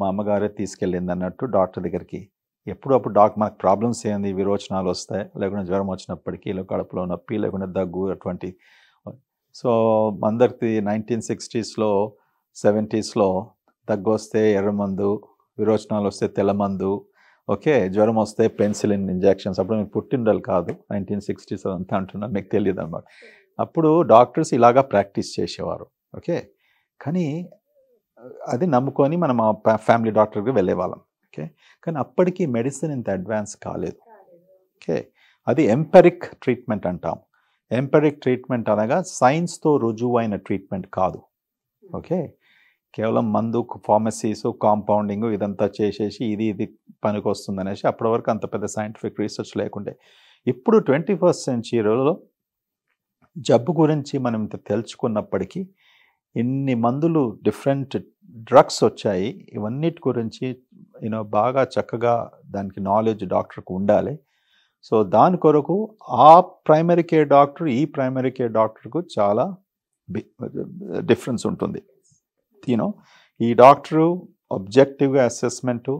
మా అమ్మగారే తీసుకెళ్ళింది అన్నట్టు డాక్టర్ దగ్గరికి ఎప్పుడు అప్పుడు మాకు ప్రాబ్లమ్స్ ఏంది విరోచనాలు వస్తాయి లేకుండా జ్వరం వచ్చినప్పటికీ ఇలా కడుపులో నొప్పి లేకుండా దగ్గు అటువంటి సో అందరికి నైన్టీన్ సిక్స్టీస్లో సెవెంటీస్లో దగ్గు వస్తే ఎర్రమందు విరోచనాలు వస్తే తెల్లమందు ఓకే జ్వరం వస్తే పెన్సిలిన్ ఇంజెక్షన్స్ అప్పుడు మీకు పుట్టిండలు కాదు నైన్టీన్ సిక్స్టీస్ అంతా అంటున్నా మీకు తెలియదు అనమాట అప్పుడు డాక్టర్స్ ఇలాగా ప్రాక్టీస్ చేసేవారు ఓకే కానీ అది నమ్ముకొని మనం ఆ ఫ్యామిలీ డాక్టర్కి వెళ్ళేవాళ్ళం ఓకే కానీ అప్పటికి మెడిసిన్ ఇంత అడ్వాన్స్ కాలేదు ఓకే అది ఎంపెరిక్ ట్రీట్మెంట్ అంటాం ఎంపెరిక్ ట్రీట్మెంట్ అనగా సైన్స్తో రుజువు అయిన ట్రీట్మెంట్ కాదు hmm. ఓకే కేవలం మందు ఫార్మసీస్ కాంపౌండింగ్ ఇదంతా చేసేసి ఇది ఇది పనికి వస్తుంది అనేసి అప్పటివరకు అంత పెద్ద సైంటిఫిక్ రీసెర్చ్ లేకుండే ఇప్పుడు ట్వంటీ ఫస్ట్ సెంచురీలో జబ్బు గురించి మనం ఇంత తెలుసుకున్నప్పటికీ ఇన్ని మందులు డిఫరెంట్ డ్రగ్స్ వచ్చాయి ఇవన్నిటి గురించి యూనో బాగా చక్కగా దానికి నాలెడ్జ్ డాక్టర్కి ఉండాలి సో దాని కొరకు ఆ ప్రైమరీ కేర్ డాక్టర్ ఈ ప్రైమరీ కేర్ డాక్టర్కు చాలా డిఫరెన్స్ ఉంటుంది యూనో ఈ డాక్టరు అబ్జెక్టివ్గా అసెస్మెంటు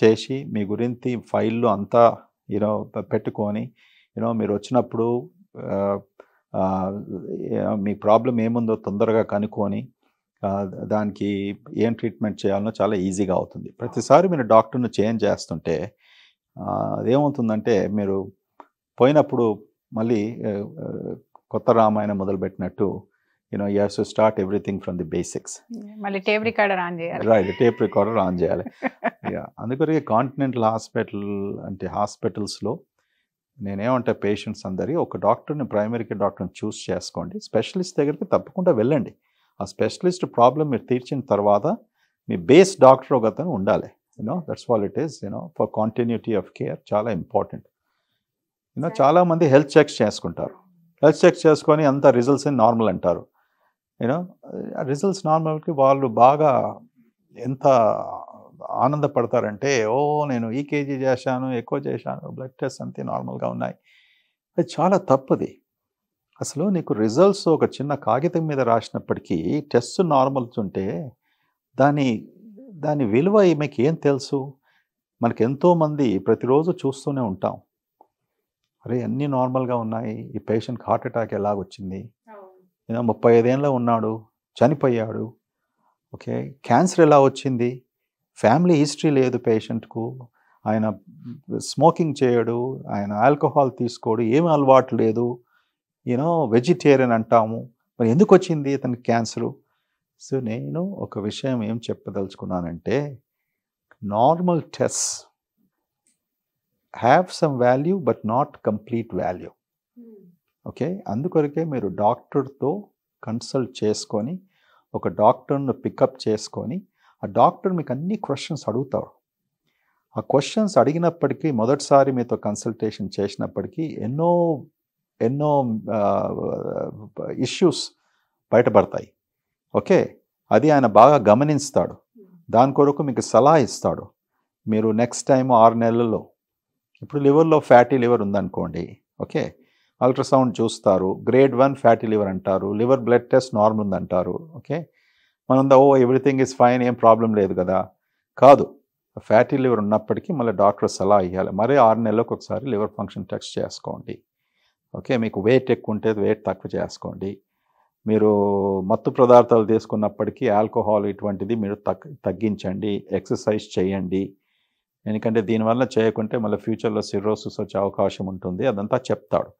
చేసి మీ గురించి ఫైళ్ళు అంతా యూనో పెట్టుకొని యూనో మీరు వచ్చినప్పుడు మీ ప్రాబ్లం ఏముందో తొందరగా కనుక్కొని దానికి ఏం ట్రీట్మెంట్ చేయాలనో చాలా ఈజీగా అవుతుంది ప్రతిసారి మీరు డాక్టర్ను చేంజ్ చేస్తుంటే అదేమవుతుందంటే మీరు పోయినప్పుడు మళ్ళీ కొత్త రామాయణం మొదలుపెట్టినట్టు you know you have to start everything from the basics మళ్ళీ టేప్ రికార్డర్ ఆన్ చేయాలి రైట్ టేప్ రికార్డర్ ఆన్ చేయాలి అందుకొరకే కాంటినెంటల్ హాస్పిటల్ అంటే హాస్పిటల్స్లో నేనేమంటే పేషెంట్స్ అందరి ఒక డాక్టర్ని ప్రైమరీ కేర్ డాక్టర్ని చూస్ చేసుకోండి స్పెషలిస్ట్ దగ్గరికి తప్పకుండా వెళ్ళండి ఆ స్పెషలిస్ట్ ప్రాబ్లం మీరు తీర్చిన తర్వాత మీ బేస్ డాక్టర్ ఒక అతను ఉండాలి you know that's what it is you know for continuity of care చాలా ఇంపార్టెంట్ యూనో చాలామంది హెల్త్ చెక్స్ చేసుకుంటారు హెల్త్ చెక్ చేసుకొని అంత రిజల్ట్స్ అని నార్మల్ అంటారు యూనో రిజల్ట్స్ నార్మల్కి వాళ్ళు బాగా ఎంత ఆనందపడతారంటే ఓ నేను ఈ కేజీ చేశాను ఎక్కువ చేశాను బ్లడ్ టెస్ట్ అంతే నార్మల్గా ఉన్నాయి అది చాలా తప్పది అసలు నీకు రిజల్ట్స్ ఒక చిన్న కాగితం మీద రాసినప్పటికీ టెస్ట్ నార్మల్స్ ఉంటే దాని దాని విలువ ఈమెకి ఏం తెలుసు మనకి ఎంతోమంది ప్రతిరోజు చూస్తూనే ఉంటాం అరే అన్నీ నార్మల్గా ఉన్నాయి ఈ పేషెంట్కి హార్ట్ అటాక్ ఎలాగొచ్చింది ఏదో ముప్పై ఐదేళ్ళలో ఉన్నాడు చనిపోయాడు ఓకే క్యాన్సర్ ఎలా వచ్చింది ఫ్యామిలీ హిస్టరీ లేదు పేషెంట్కు ఆయన స్మోకింగ్ చేయడు ఆయన ఆల్కహాల్ తీసుకోడు ఏమి అలవాటు లేదు యూనో వెజిటేరియన్ అంటాము మరి ఎందుకు వచ్చింది అతనికి క్యాన్సరు సో నేను ఒక విషయం ఏం చెప్పదలుచుకున్నానంటే normal test have some value but not complete value okay అందుకొరకే మీరు డాక్టర్తో కన్సల్ట్ చేసుకొని ఒక డాక్టర్ను పికప్ చేసుకొని ఆ డాక్టర్ మీకు అన్ని క్వశ్చన్స్ అడుగుతాడు ఆ క్వశ్చన్స్ అడిగినప్పటికీ మొదటిసారి మీతో కన్సల్టేషన్ చేసినప్పటికీ ఎన్నో ఎన్నో ఇష్యూస్ బయటపడతాయి ఓకే అది ఆయన బాగా గమనిస్తాడు దాని కొరకు మీకు సలహా ఇస్తాడు మీరు నెక్స్ట్ టైం ఆరు నెలల్లో ఇప్పుడు లివర్లో ఫ్యాటీ లివర్ ఉందనుకోండి ఓకే అల్ట్రాసౌండ్ చూస్తారు గ్రేడ్ వన్ ఫ్యాటీ లివర్ అంటారు లివర్ బ్లడ్ టెస్ట్ నార్మల్ ఉందంటారు ఓకే మనందా ఓ ఎవ్రీథింగ్ ఈజ్ ఫైన్ ఏం ప్రాబ్లం లేదు కదా కాదు ఫ్యాటీ లివర్ ఉన్నప్పటికీ మళ్ళీ డాక్టర్ సలహా ఇవ్వాలి మరీ ఆరు నెలలకు ఒకసారి లివర్ ఫంక్షన్ టెస్ట్ చేసుకోండి ఓకే మీకు వెయిట్ ఎక్కువ ఉంటే వెయిట్ తక్కువ చేసుకోండి మీరు మత్తు పదార్థాలు తీసుకున్నప్పటికీ ఆల్కహాల్ ఇటువంటిది మీరు తగ్గించండి ఎక్సర్సైజ్ చేయండి ఎందుకంటే దీనివల్ల చేయకుంటే మళ్ళీ ఫ్యూచర్లో సిరోసిస్ వచ్చే అవకాశం ఉంటుంది అదంతా చెప్తాడు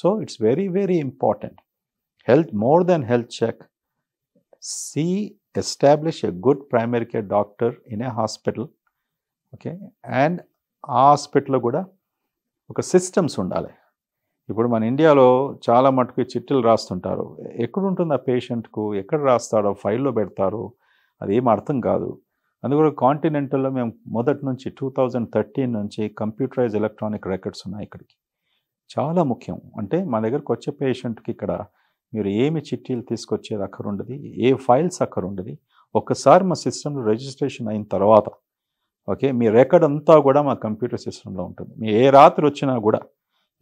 so it's very very important health more than health check see establish a good primary care doctor in a hospital okay and ఆ హాస్పిటల్లో కూడా ఒక సిస్టమ్స్ ఉండాలి ఇప్పుడు మన ఇండియాలో చాలా మటుకు చిట్టులు రాస్తుంటారు ఎక్కడుంటుంది ఆ పేషెంట్కు ఎక్కడ రాస్తాడో ఫైల్లో పెడతారు అది ఏం అర్థం కాదు అందుకు కాంటినెంటల్లో మేము మొదటి నుంచి టూ థౌజండ్ థర్టీన్ నుంచి కంప్యూటరైజ్ ఎలక్ట్రానిక్ రికార్డ్స్ ఉన్నాయి ఇక్కడికి చాలా ముఖ్యం అంటే మా దగ్గరకు వచ్చే పేషెంట్కి ఇక్కడ మీరు ఏమి చిట్టీలు తీసుకొచ్చేది అక్కరుండదు ఏ ఫైల్స్ అక్కరుండదు ఒక్కసారి మా సిస్టంలో రిజిస్ట్రేషన్ అయిన తర్వాత ఓకే మీ రికార్డ్ అంతా కూడా మా కంప్యూటర్ సిస్టంలో ఉంటుంది మీ ఏ రాత్రి వచ్చినా కూడా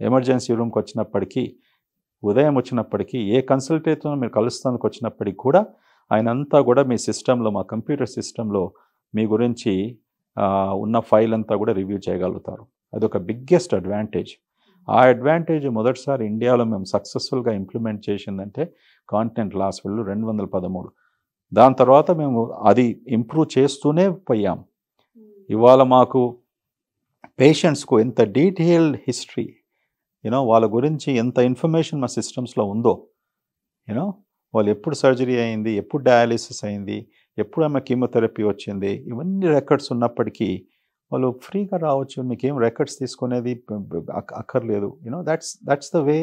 ఎమర్జెన్సీ రూమ్కి వచ్చినప్పటికీ ఉదయం వచ్చినప్పటికీ ఏ కన్సల్టేట్తో మీరు కలుస్తానికి వచ్చినప్పటికి కూడా ఆయన అంతా కూడా మీ సిస్టంలో మా కంప్యూటర్ సిస్టంలో మీ గురించి ఉన్న ఫైల్ అంతా కూడా రివ్యూ చేయగలుగుతారు అది ఒక బిగ్గెస్ట్ అడ్వాంటేజ్ ఆ అడ్వాంటేజ్ మొదటిసారి ఇండియాలో మేము సక్సెస్ఫుల్గా ఇంప్లిమెంట్ చేసిందంటే కాంటెంట్ లాస్ వెళ్ళు రెండు వందల పదమూడు దాని తర్వాత మేము అది ఇంప్రూవ్ చేస్తూనే పోయాం ఇవాళ మాకు పేషెంట్స్కు ఎంత డీటెయిల్డ్ హిస్టరీ యూనో వాళ్ళ గురించి ఎంత ఇన్ఫర్మేషన్ మా సిస్టమ్స్లో ఉందో యూనో వాళ్ళు ఎప్పుడు సర్జరీ అయింది ఎప్పుడు డయాలిసిస్ అయింది ఎప్పుడు ఆమె కీమోథెరపీ వచ్చింది ఇవన్నీ రికార్డ్స్ ఉన్నప్పటికీ వాళ్ళు ఫ్రీగా రావచ్చు మీకేం రికార్డ్స్ తీసుకునేది అక్కర్లేదు you know that's that's the way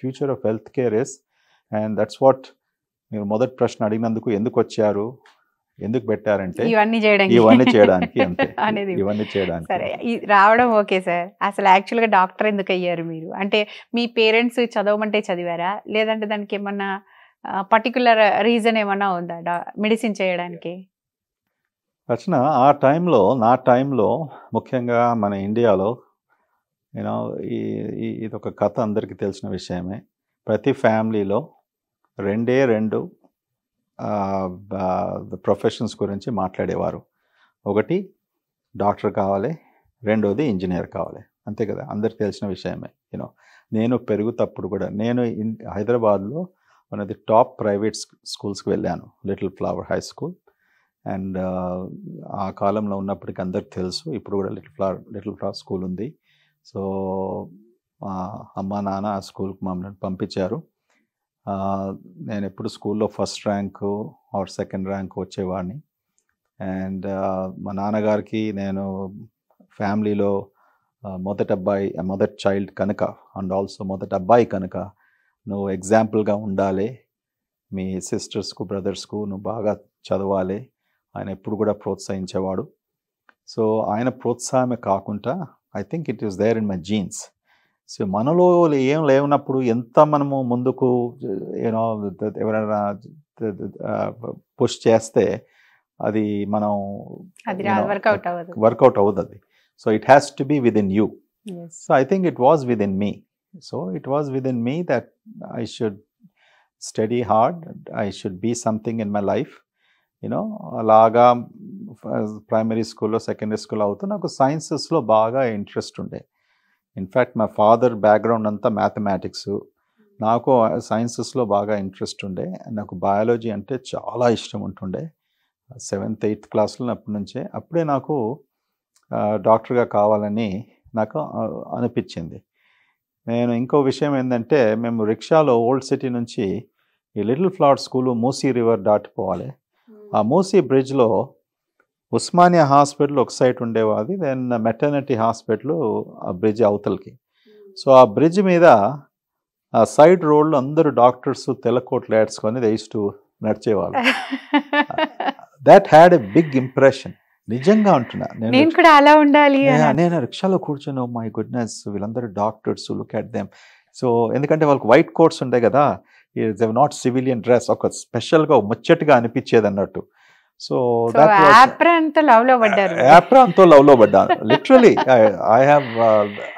future of health care is and that's what మీరు మొదటి ప్రశ్న అడిగినందుకు ఎందుకు వచ్చారు ఎందుకు పెట్టారంటే ఇవన్నీ చేయడానికి ఇవన్నీ చేయడానికి [laughs] అనేది ఇవన్నీ చేయడానికి సరే రావడం ఓకే సార్ అసలు యాక్చువల్గా డాక్టర్ ఎందుకు అయ్యారు మీరు అంటే మీ పేరెంట్స్ చదవమంటే చదివారా లేదంటే దానికి ఏమన్నా పర్టికులర్ రీజన్ ఏమన్నా ఉందా మెడిసిన్ చేయడానికి రచన ఆ టైంలో నా టైంలో ముఖ్యంగా మన ఇండియాలో యూనో ఈ ఇది ఒక కథ అందరికీ తెలిసిన విషయమే ప్రతి ఫ్యామిలీలో రెండే రెండు ప్రొఫెషన్స్ గురించి మాట్లాడేవారు ఒకటి డాక్టర్ కావాలి రెండోది ఇంజనీర్ కావాలి అంతే కదా అందరికి తెలిసిన విషయమే యూనో నేను పెరుగుతప్పుడు కూడా నేను హైదరాబాద్లో ది టాప్ ప్రైవేట్ స్కూల్స్కి వెళ్ళాను Little Flower High School and ఆ కాలంలో ఉన్నప్పటికీ అందరికి తెలుసు ఇప్పుడు కూడా Little Flower Little Flower School ఉంది సో అమ్మ నాన్న ఆ స్కూల్కి మమ్మల్ని పంపించారు నేను ఎప్పుడు స్కూల్లో first rank or second rank వచ్చేవాడిని అండ్ మా నాన్నగారికి నేను ఫ్యామిలీలో మొదటి అబ్బాయి మొదటి చైల్డ్ కనుక అండ్ ఆల్సో మొదటి అబ్బాయి కనుక నువ్వు ఎగ్జాంపుల్గా ఉండాలి మీ సిస్టర్స్కు బ్రదర్స్కు నువ్వు బాగా చదవాలి ఆయన ఎప్పుడు కూడా ప్రోత్సహించేవాడు సో ఆయన ప్రోత్సాహమే కాకుండా I think it is there in my genes so మనలో ఏం లేవున్నప్పుడు ఎంత మనము ముందుకు యూనో ఎవరైనా పుష్ చేస్తే అది మనం వర్కౌట్ అవ్వదు అది so it has to be within you so I think it was within me so it was within me that I should study hard I should be something in my life you know అలాగా primary స్కూల్లో secondary స్కూల్లో అవుతూ నాకు సైన్సెస్లో బాగా interest ఉండే in fact మా father background అంతా mathematics నాకు సైన్సెస్లో బాగా ఇంట్రెస్ట్ ఉండే నాకు బయాలజీ అంటే చాలా ఇష్టం ఉంటుండే సెవెంత్ ఎయిత్ క్లాస్లో అప్పటి నుంచే అప్పుడే నాకు డాక్టర్గా కావాలని నాకు అనిపించింది నేను ఇంకో విషయం ఏంటంటే మేము రిక్షాలో ఓల్డ్ సిటీ నుంచి ఈ Little Flower School Musi river దాటిపోవాలి ఆ మూసీ hmm. బ్రిడ్జ్లో ఉస్మానియా హాస్పిటల్ ఒక సైట్ ఉండేవాది దెన్ మెటర్నిటీ హాస్పిటల్ ఆ బ్రిడ్జ్ అవతలకి సో ఆ బ్రిడ్జ్ మీద ఆ సైడ్ రోడ్లు అందరూ డాక్టర్స్ తెల్లకోట్లు ఏడ్చుకొని దే నడిచేవాళ్ళు that had a big impression నిజంగా అంటున్నా నేను కూడా అలా ఉండాలి నేను రిక్షాలో కూర్చున్నా మై గుడ్నెస్ వీళ్ళందరూ doctors look at them so ఎందుకంటే వాళ్ళకి వైట్ కోట్స్ ఉండే కదా నాట్ సివిలియన్ డ్రెస్ ఒక స్పెషల్గా ముచ్చటగా అనిపించేది అన్నట్టు సో యాప్రాన్తో లవ్ లో పడ్డారు లవ్ పడ్డాను literally I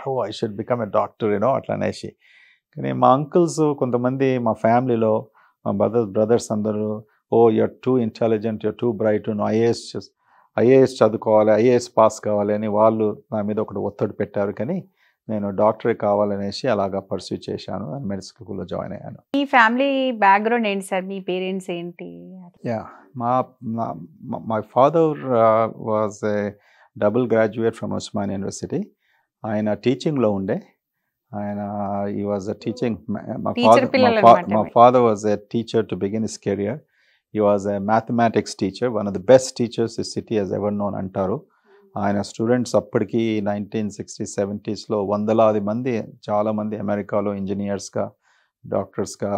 oh I should become a doctor you know అట్లా అనేసి కానీ మా అంకుల్స్ కొంతమంది మా ఫ్యామిలీలో మా బ్రదర్స్ బ్రదర్స్ అందరూ oh you're too intelligent you're too bright నువ్వు ఐఏఎస్ ఐఏఎస్ చదువుకోవాలి ఐఏఎస్ పాస్ కావాలి అని వాళ్ళు నా మీద ఒకటి ఒత్తిడి పెట్టారు కానీ నేను డాక్టర్ కావాలనేసి అలాగా పర్సూ చేశాను మెడిసిన్ స్కూల్లో జాయిన్ అయ్యాను మీ ఫ్యామిలీ బ్యాక్గ్రౌండ్ ఏంటి సార్ మీ పేరెంట్స్ ఏంటి యా మా my father was a double graduate from Osmania University ఆయన టీచింగ్లో ఉండే ఆయన ఈ వాజ్ అ టీచింగ్ మా ఫాదర్ మా father was a teacher to begin his career he was a mathematics teacher one of the best teachers his city he's ever known అంటారు ఆయన students అప్పటికి nineteen sixty సెవెంటీస్లో వందలాది మంది చాలామంది అమెరికాలో ఇంజనీర్స్గా డాక్టర్స్గా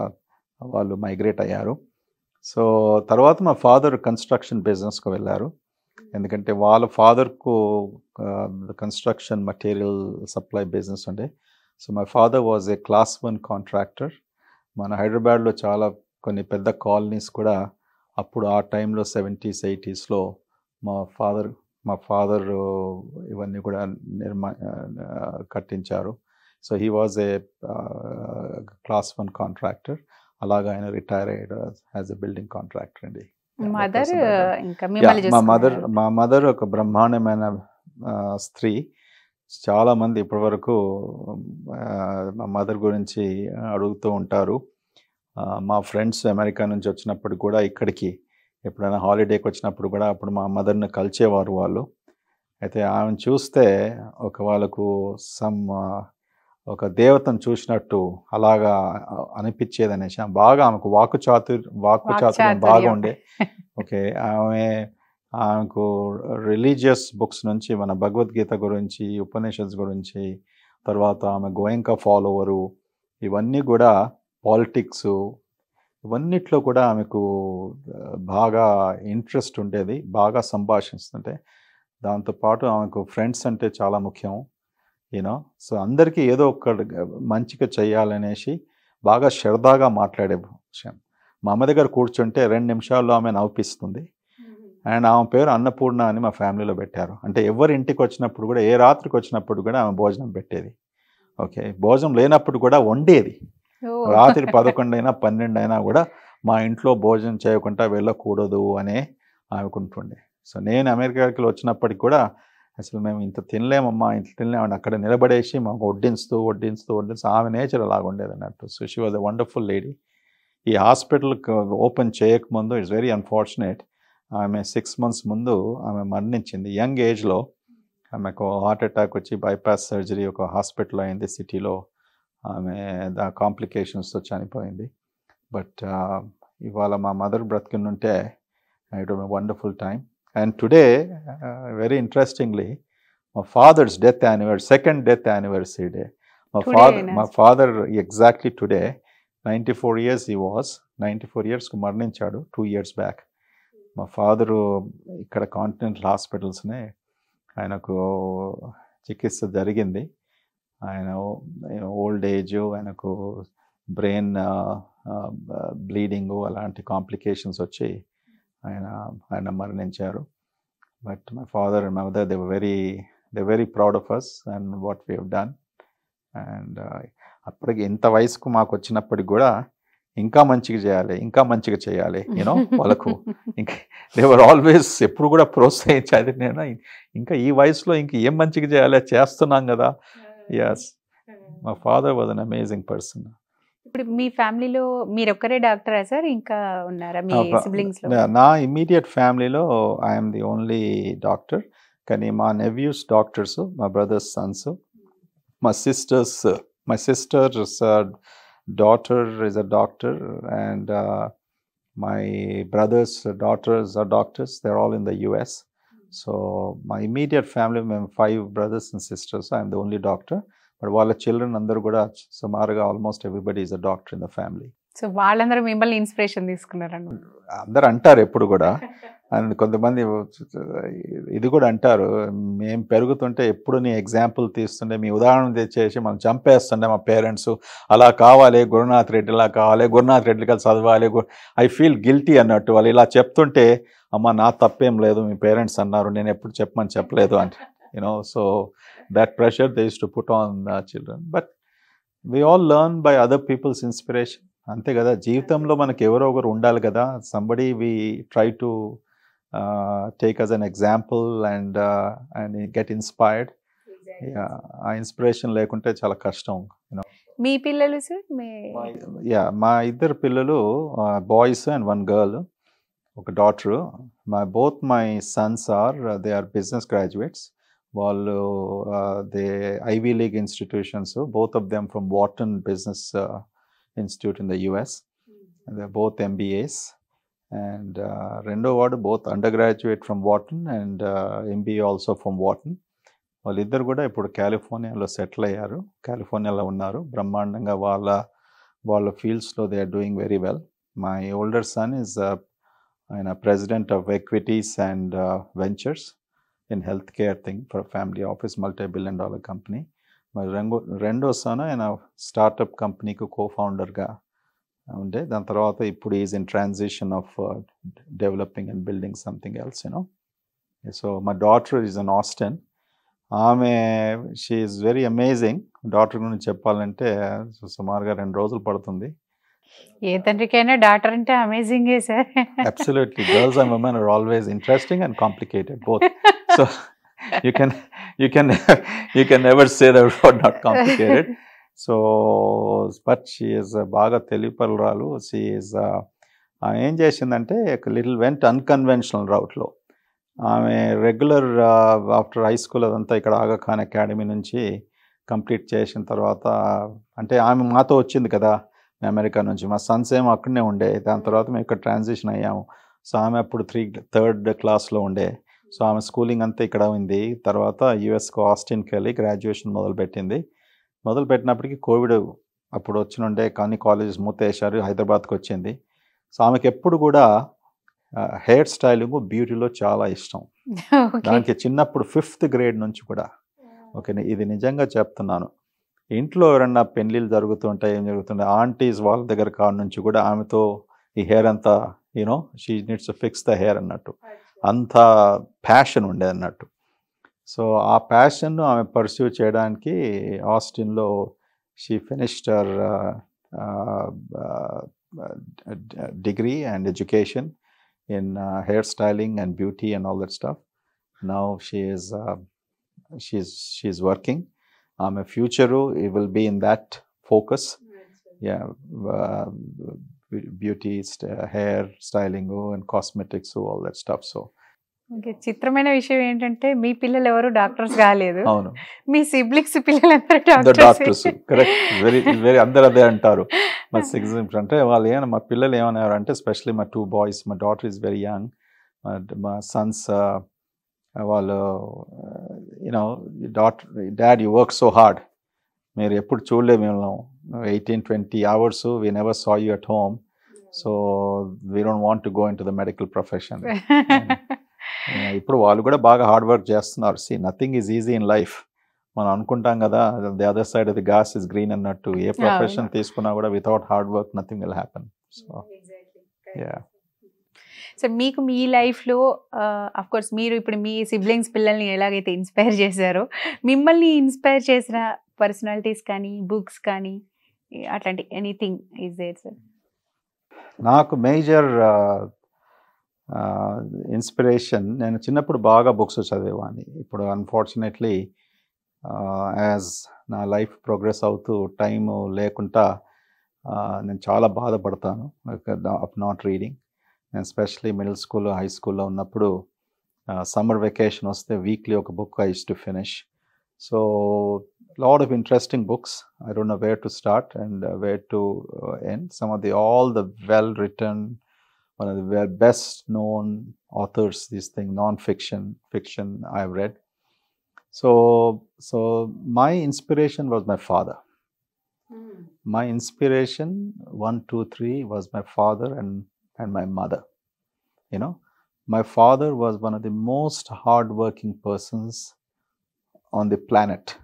వాళ్ళు మైగ్రేట్ అయ్యారు సో తర్వాత మా ఫాదర్ కన్స్ట్రక్షన్ బిజినెస్కి వెళ్ళారు ఎందుకంటే వాళ్ళ ఫాదర్కు కన్స్ట్రక్షన్ మటీరియల్ సప్లై బిజినెస్ ఉండే so my father was a class one contractor మన హైదరాబాద్లో చాలా కొన్ని పెద్ద కాలనీస్ కూడా అప్పుడు ఆ టైంలో సెవెంటీస్ ఎయిటీస్లో మా ఫాదర్ మా ఫాదర్ ఇవన్నీ కూడా నిర్మా కట్టించారు so he was a class one contractor అలాగా ఆయన రిటైర్ అయ్యాడు యాజ్ ఎ బిల్డింగ్ కాంట్రాక్టర్ అండి మా మదర్ మా మదర్ ఒక బ్రహ్మాండమైన స్త్రీ చాలామంది ఇప్పటి వరకు మా మదర్ గురించి అడుగుతూ ఉంటారు మా ఫ్రెండ్స్ అమెరికా నుంచి వచ్చినప్పుడు కూడా ఇక్కడికి ఎప్పుడైనా హాలిడేకి వచ్చినప్పుడు కూడా అప్పుడు మా మదర్ని కలిచేవారు వాళ్ళు అయితే ఆమెను చూస్తే ఒక వాళ్ళకు సమ్ ఒక దేవతను చూసినట్టు అలాగా అనిపించేది అనేసి బాగా ఆమెకు వాకు చాతుర్ వాకు చాతుర్యం ఉండే [laughs] ఓకే ఆమె ఆమెకు రిలీజియస్ బుక్స్ నుంచి మన భగవద్గీత గురించి ఉపనిషత్స్ గురించి తర్వాత ఆమె గోయింకా ఫాలోవరు ఇవన్నీ కూడా పాలిటిక్స్ ఇవన్నిట్లో కూడా ఆమెకు బాగా ఇంట్రెస్ట్ ఉండేది బాగా సంభాషిస్తుంటే దాంతోపాటు ఆమెకు ఫ్రెండ్స్ అంటే చాలా ముఖ్యం యూనో సో అందరికీ ఏదో ఒక మంచిగా చేయాలనేసి బాగా శ్రద్ధగా మాట్లాడే విషయం మా అమ్మ దగ్గర కూర్చుంటే రెండు నిమిషాల్లో ఆమె నవ్విస్తుంది అండ్ ఆమె పేరు అన్నపూర్ణ అని మా ఫ్యామిలీలో పెట్టారు అంటే ఎవరి ఇంటికి వచ్చినప్పుడు కూడా ఏ రాత్రికి వచ్చినప్పుడు కూడా ఆమె భోజనం పెట్టేది ఓకే భోజనం లేనప్పుడు కూడా వండేది రాత్రి పదకొండు అయినా పన్నెండు అయినా కూడా మా ఇంట్లో భోజనం చేయకుండా వెళ్ళకూడదు అనే ఆమెకుంటుండే సో నేను అమెరికాకి వచ్చినప్పటికి కూడా అసలు మేము ఇంత తినలేమమ్మా ఇంత తినలేమని అక్కడ నిలబడేసి మాకు వడ్డిస్తూ వడ్డిస్తూ వడ్డిస్తూ ఆమె నేచర్ అలాగ ఉండేది అన్నట్టు so she was a wonderful lady ఈ హాస్పిటల్ ఓపెన్ చేయకముందు ఇట్స్ వెరీ అన్ఫార్చునేట్ ఆమె సిక్స్ మంత్స్ ముందు ఆమె మరణించింది యంగ్ ఏజ్లో ఆమెకు హార్ట్ అటాక్ వచ్చి బైపాస్ సర్జరీ ఒక హాస్పిటల్ అయింది సిటీలో ఆమె ఆ కాంప్లికేషన్స్తో చనిపోయింది బట్ ఇవాళ మా మదర్ బ్రతికినుంటే it one wonderful time and today very interestingly మా father's death anniversary second death anniversary day మా ఫాదర్ మా father exactly today ninety four years ఈ వాస్ నైంటీ ఫోర్ ఇయర్స్కి మరణించాడు టూ ఇయర్స్ బ్యాక్ మా ఫాదరు ఇక్కడ కాంటినెంటల్ హాస్పిటల్స్నే ఆయనకు చికిత్స జరిగింది ఆయన ఓల్డ్ ఏజ్ ఆయనకు బ్రెయిన్ బ్లీడింగ్ అలాంటి కాంప్లికేషన్స్ వచ్చి ఆయన ఆయన మరణించారు but my father and my mother they very they very proud of us and what we have done and అప్పటికి ఇంత వయసుకు మాకు వచ్చినప్పటికి కూడా ఇంకా మంచిగా చేయాలి ఇంకా మంచిగా చేయాలి యూనో [laughs] వాళ్ళకు ఇంకా దేవర్ ఆల్వేస్ ఎప్పుడు కూడా ప్రోత్సహించాలి నేను ఇంకా ఈ వయసులో ఇంకా ఏం మంచిగా చేయాలి చేస్తున్నాం కదా ఎస్ మా father was an amazing person ఇప్పుడు మీ ఫ్యామిలీలో మీరు ఒక్కరే డాక్టరా సార్ ఇంకా ఉన్నారా మీ సిబ్లింగ్స్ నా ఇమ్మీడియట్ ఫ్యామిలీలో ఐఎమ్ ది ఓన్లీ డాక్టర్ కానీ మా నెవ్యూస్ డాక్టర్స్ మా బ్రదర్స్ సన్స్ మా sisters my sister daughter is a doctor and my brothers daughters are doctors they are all in the US so my immediate family, my five brothers and sisters, I'm the only doctor. But all the children under Gudach, Samarga, almost everybody is a doctor in the family. So వాళ్ళందరూ మిమ్మల్ని inspiration తీసుకున్నారండి అందరు అంటారు ఎప్పుడు కూడా and కొంతమంది ఇది కూడా అంటారు మేము పెరుగుతుంటే ఎప్పుడు నీ ఎగ్జాంపుల్ తీస్తుండే మీ ఉదాహరణ తెచ్చేసి మనం చంపేస్తుండే మా పేరెంట్స్ అలా కావాలి గురునాథ్ రెడ్డి ఇలా కావాలి గురునాథ్ రెడ్డి కలిసి చదవాలి ఐ ఫీల్ గిల్టీ అన్నట్టు వాళ్ళు ఇలా చెప్తుంటే అమ్మ నా తప్పేం లేదు మీ పేరెంట్స్ అన్నారు నేను ఎప్పుడు చెప్పమని చెప్పలేదు అంటే you know so that pressure they is to put on children but we all learn by other people's inspiration అంతే కదా జీవితంలో మనకు ఎవరో ఒకరు ఉండాలి కదా somebody we try to take us an example and and get inspired ఆ ఇన్స్పిరేషన్ లేకుంటే చాలా కష్టం మీ పిల్లలు సార్ యా మా ఇద్దరు పిల్లలు బాయ్స్ అండ్ వన్ గర్ల్ ఒక daughter my both my sons are they are business graduates వాళ్ళు they Ivy League institutions both of them from Wharton business institute in the US both MBAs and రెండో వాడు both undergraduate from Wharton and MBA also from Wharton వాళ్ళిద్దరు కూడా ఇప్పుడు కాలిఫోర్నియాలో settle అయ్యారు కాలిఫోర్నియాలో ఉన్నారు బ్రహ్మాండంగా వాళ్ళ వాళ్ళ ఫీల్డ్స్లో they are doing very well my older son is ఆయన president of equities and ventures in health care thing for family office multi billion dollar company మరి రెండో రెండో స్థానం ఆయన స్టార్టప్ కంపెనీకి కో ఫౌండర్గా ఉండే దాని తర్వాత ఇప్పుడు is in transition of developing and building something else you know so మా డాటర్ ఈజ్ అన్ ఆస్టన్ ఆమె she is very amazing daughter గురించి చెప్పాలంటే సుమారుగా రెండు రోజులు పడుతుంది ఏ తండ్రికైనా డాక్టర్ అంటే amazing sir absolutely girls and women are always interesting and complicated both so you can you can [laughs] you can never say the word not complicated. So but ralu బాగా is a uh, ఏం చేసిందంటే ఒక little vent unconventional రౌట్లో ఆమె regular after high school అదంతా ఇక్కడ ఆగఖాన్ academy నుంచి complete చేసిన తర్వాత అంటే ఆమె మాతో వచ్చింది కదా అమెరికా నుంచి మా సన్స్ ఏమో అక్కడనే ఉండే దాని తర్వాత మేము ఇక్కడ ట్రాన్సిషన్ అయ్యాము సో ఆమె అప్పుడు త్రీ థర్డ్ క్లాస్లో ఉండే సో ఆమె స్కూలింగ్ అంతా ఇక్కడ ఉంది తర్వాత యుఎస్కు ఆస్టిన్కి వెళ్ళి గ్రాడ్యుయేషన్ మొదలుపెట్టింది మొదలుపెట్టినప్పటికీ కోవిడ్ అప్పుడు వచ్చినుండే కానీ కాలేజెస్ మూతేశారు హైదరాబాద్కి వచ్చింది సో ఆమెకి ఎప్పుడు కూడా హెయిర్ స్టైలింగ్ బ్యూటీలో చాలా ఇష్టం [laughs] దానికి చిన్నప్పుడు ఫిఫ్త్ గ్రేడ్ నుంచి కూడా ఓకే ఇది నిజంగా చెప్తున్నాను ఇంట్లో ఎవరన్నా పెళ్ళిళ్ళు జరుగుతుంటాయి ఏం జరుగుతుంటాయి ఆంటీస్ వాళ్ళ దగ్గర కాడ నుంచి కూడా ఆమెతో ఈ హెయిర్ అంతా you know she needs fix the hair అన్నట్టు అంత ప్యాషన్ ఉండే అన్నట్టు సో ఆ ప్యాషన్ను ఆమె పర్సూ చేయడానికి ఆస్టిన్లో she finished her degree and education in hair styling and beauty and all that stuff now she is she she is working ఆమె future ఈ will be in that focus yeah uh, beauty hair styling and cosmetics all that stuff so చిత్రమైన విషయం ఏంటంటే మీ పిల్లలు ఎవరు doctors కాలేదు అవును మీ సిబ్లిక్స్ doctors very అందరు అదే అంటారు మా సిక్స్ అంటే వాళ్ళు ఏమైనా మా పిల్లలు ఏమన్నారు అంటే స్పెషలీ మా టూ బాయ్స్ మా డాటర్ ఈజ్ వెరీ యంగ్ మా సన్స్ వాళ్ళు you know doctor dad you work so hard మీరు ఎప్పుడు చూడలేము eighteen twenty hours we never saw you at home so we don't want to go into the medical profession ఇప్పుడు వాళ్ళు కూడా బాగా hard work చేస్తున్నారు see nothing is easy in life మనం అనుకుంటాం కదా the other side the grass is green అన్నట్టు ఏ ప్రొఫెషన్ తీసుకున్నా కూడా without hard work nothing will happen so yeah so మీకు మీ లైఫ్లో కోర్స్ uh, మీరు ఇప్పుడు మీ సిబ్లింగ్స్ పిల్లల్ని ఎలాగైతే ఇన్స్పైర్ చేశారో మిమ్మల్ని ఇన్స్పైర్ చేసిన పర్సనాలిటీస్ కానీ బుక్స్ కానీ అట్లాంటి ఎనీథింగ్ ఈజ్ దేర్ సార్ నాకు మేజర్ ఇన్స్పిరేషన్ నేను చిన్నప్పుడు బాగా బుక్స్ చదివేవాడిని ఇప్పుడు అన్ఫార్చునేట్లీ యాజ్ నా లైఫ్ ప్రోగ్రెస్ అవుతూ టైం లేకుండా నేను చాలా బాధపడతాను ఆఫ్ నాట్ రీడింగ్ నేను స్పెషలీ మిడిల్ స్కూల్ హై స్కూల్లో ఉన్నప్పుడు సమ్మర్ వెకేషన్ వస్తే వీక్లీ ఒక book I used to finish So a lot of interesting books. I don't know where to start and uh, where to uh, end. Some of the all the well written, one of the best known authors. This thing non-fiction, fiction I've read. So so my inspiration was my father. Mm. My inspiration one two three was my father and and my mother. You know, my father was one of the most hardworking persons on the planet.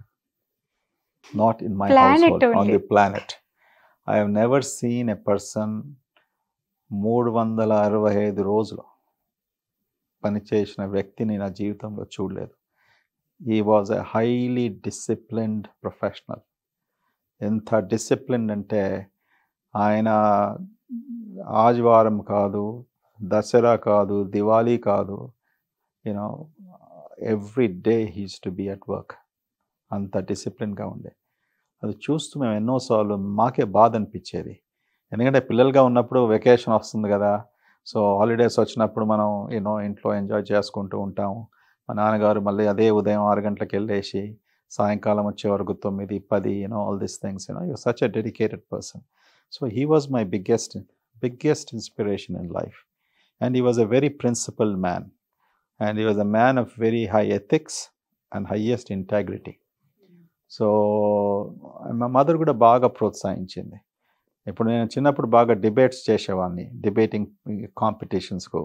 Not in my planet household, only. on the planet. I have never మూడు వందల అరవై ఐదు రోజులు పనిచేసిన వ్యక్తిని నా జీవితంలో చూడలేదు he was a highly disciplined professional ఎంత డిసిప్లిన్ అంటే ఆయన ఆదివారం కాదు దసరా కాదు దివాళీ కాదు you know every day he's to be at work అంత డిసిప్లిన్గా ఉండే అది చూస్తూ మేము ఎన్నోసార్లు మాకే బాధ అనిపించేది ఎందుకంటే పిల్లలుగా ఉన్నప్పుడు వెకేషన్ వస్తుంది కదా సో హాలిడేస్ వచ్చినప్పుడు మనం యూనో ఇంట్లో ఎంజాయ్ చేసుకుంటూ ఉంటాము మా నాన్నగారు మళ్ళీ అదే ఉదయం ఆరు గంటలకు వెళ్ళేసి సాయంకాలం వచ్చే వరకు తొమ్మిది పది you know all these things you know you such a dedicated person so he was my biggest biggest inspiration in life and he was a very principle man and he was a man of very high ethics and highest integrity so మా mother కూడా బాగా ప్రోత్సహించింది ఇప్పుడు నేను చిన్నప్పుడు బాగా debates చేసేవాడిని debating కాంపిటీషన్స్కు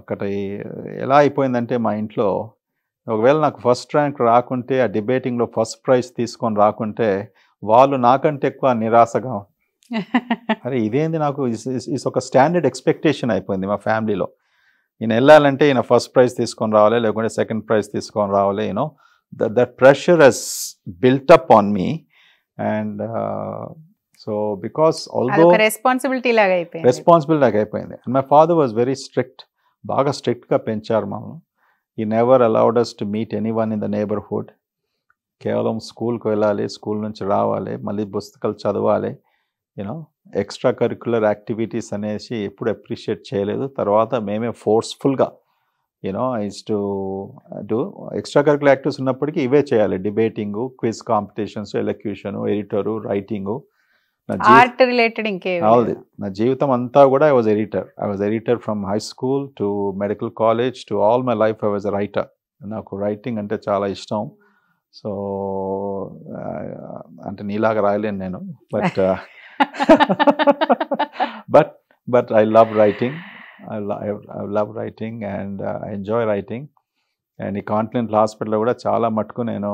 ఒకటి ఎలా అయిపోయిందంటే మా ఇంట్లో ఒకవేళ నాకు ఫస్ట్ ర్యాంక్ రాకుంటే ఆ డిబేటింగ్లో ఫస్ట్ ప్రైజ్ తీసుకొని రాకుంటే వాళ్ళు నాకంటే ఎక్కువ నిరాశగా [laughs] అరే ఇదేంది నాకు ఇస్ ఒక స్టాండర్డ్ ఎక్స్పెక్టేషన్ అయిపోయింది మా ఫ్యామిలీలో ఈయన వెళ్ళాలంటే ఈయన ఫస్ట్ ప్రైజ్ తీసుకొని రావాలి లేకుంటే సెకండ్ ప్రైజ్ తీసుకొని రావాలి you know the that pressure he's built up on me and so because although responsibility లాగా అయిపోయింది రెస్పాన్సిబిలిటీ లాగా అయిపోయింది and my father was very strict బాగా స్ట్రిక్ట్గా పెంచారు మమ్మల్ని he never allowed us to meet any one in the neighbourhood కేవలం స్కూల్కి వెళ్ళాలి స్కూల్ నుంచి రావాలి మళ్ళీ పుస్తకాలు చదవాలి యూనో ఎక్స్ట్రా కరిక్యులర్ యాక్టివిటీస్ అనేసి ఎప్పుడు అప్రిషియేట్ చేయలేదు తర్వాత మేమే ఫోర్స్ఫుల్గా you know is to to extra curricular activities ఉన్నప్పటికీ ఇవే చేయాలి debating quiz competitions elocution editor writing నా జీవితం అంతా కూడా I was editor I was editor from high school to medical college to all my life I was writer నాకు writing అంటే చాలా ఇష్టం సో అంటే నీలాగా రాయలేను నేను but [laughs] [laughs] but but I love writing. I, lo I love writing and uh, I enjoy writing. And ఈ Continental హాస్పిటల్లో కూడా చాలా మటుకు నేను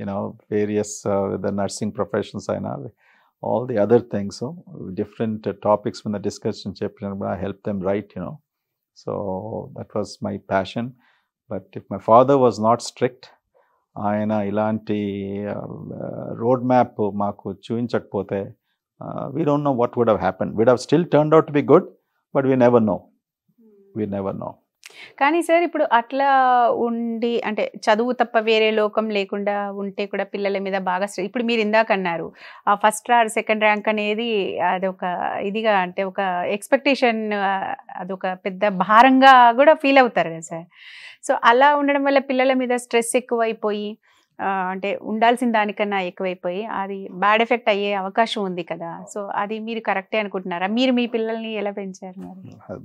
you know various the nursing professions అయినా all the other things different topics మీద డిస్కషన్ చెప్పిన కూడా help them write you know so that was my passion but if my father was not strict ఆయన ఇలాంటి రోడ్ uh, మ్యాప్ మాకు చూపించకపోతే uh, we don't know what would have happened. We'd have still turned out to be good, but we never know. Hmm. We never know. కానీ sir ఇప్పుడు అట్లా ఉండి అంటే చదువు తప్ప వేరే లోకం లేకుండా ఉంటే కూడా పిల్లల మీద బాగా ఇప్పుడు మీరు ఇందాక అన్నారు ఆ ఫస్ట్ ఆర్ సెకండ్ ర్యాంక్ అనేది అదొక ఇదిగా అంటే ఒక ఎక్స్పెక్టేషన్ అదొక పెద్ద భారంగా కూడా ఫీల్ అవుతారు కదా సార్ సో అలా ఉండడం వల్ల పిల్లల మీద స్ట్రెస్ ఎక్కువైపోయి అంటే ఉండాల్సిన దానికన్నా ఎక్కువైపోయి అది బ్యాడ్ ఎఫెక్ట్ అయ్యే అవకాశం ఉంది కదా సో అది మీరు కరెక్టే అనుకుంటున్నారా మీరు మీ పిల్లల్ని ఎలా పెంచారు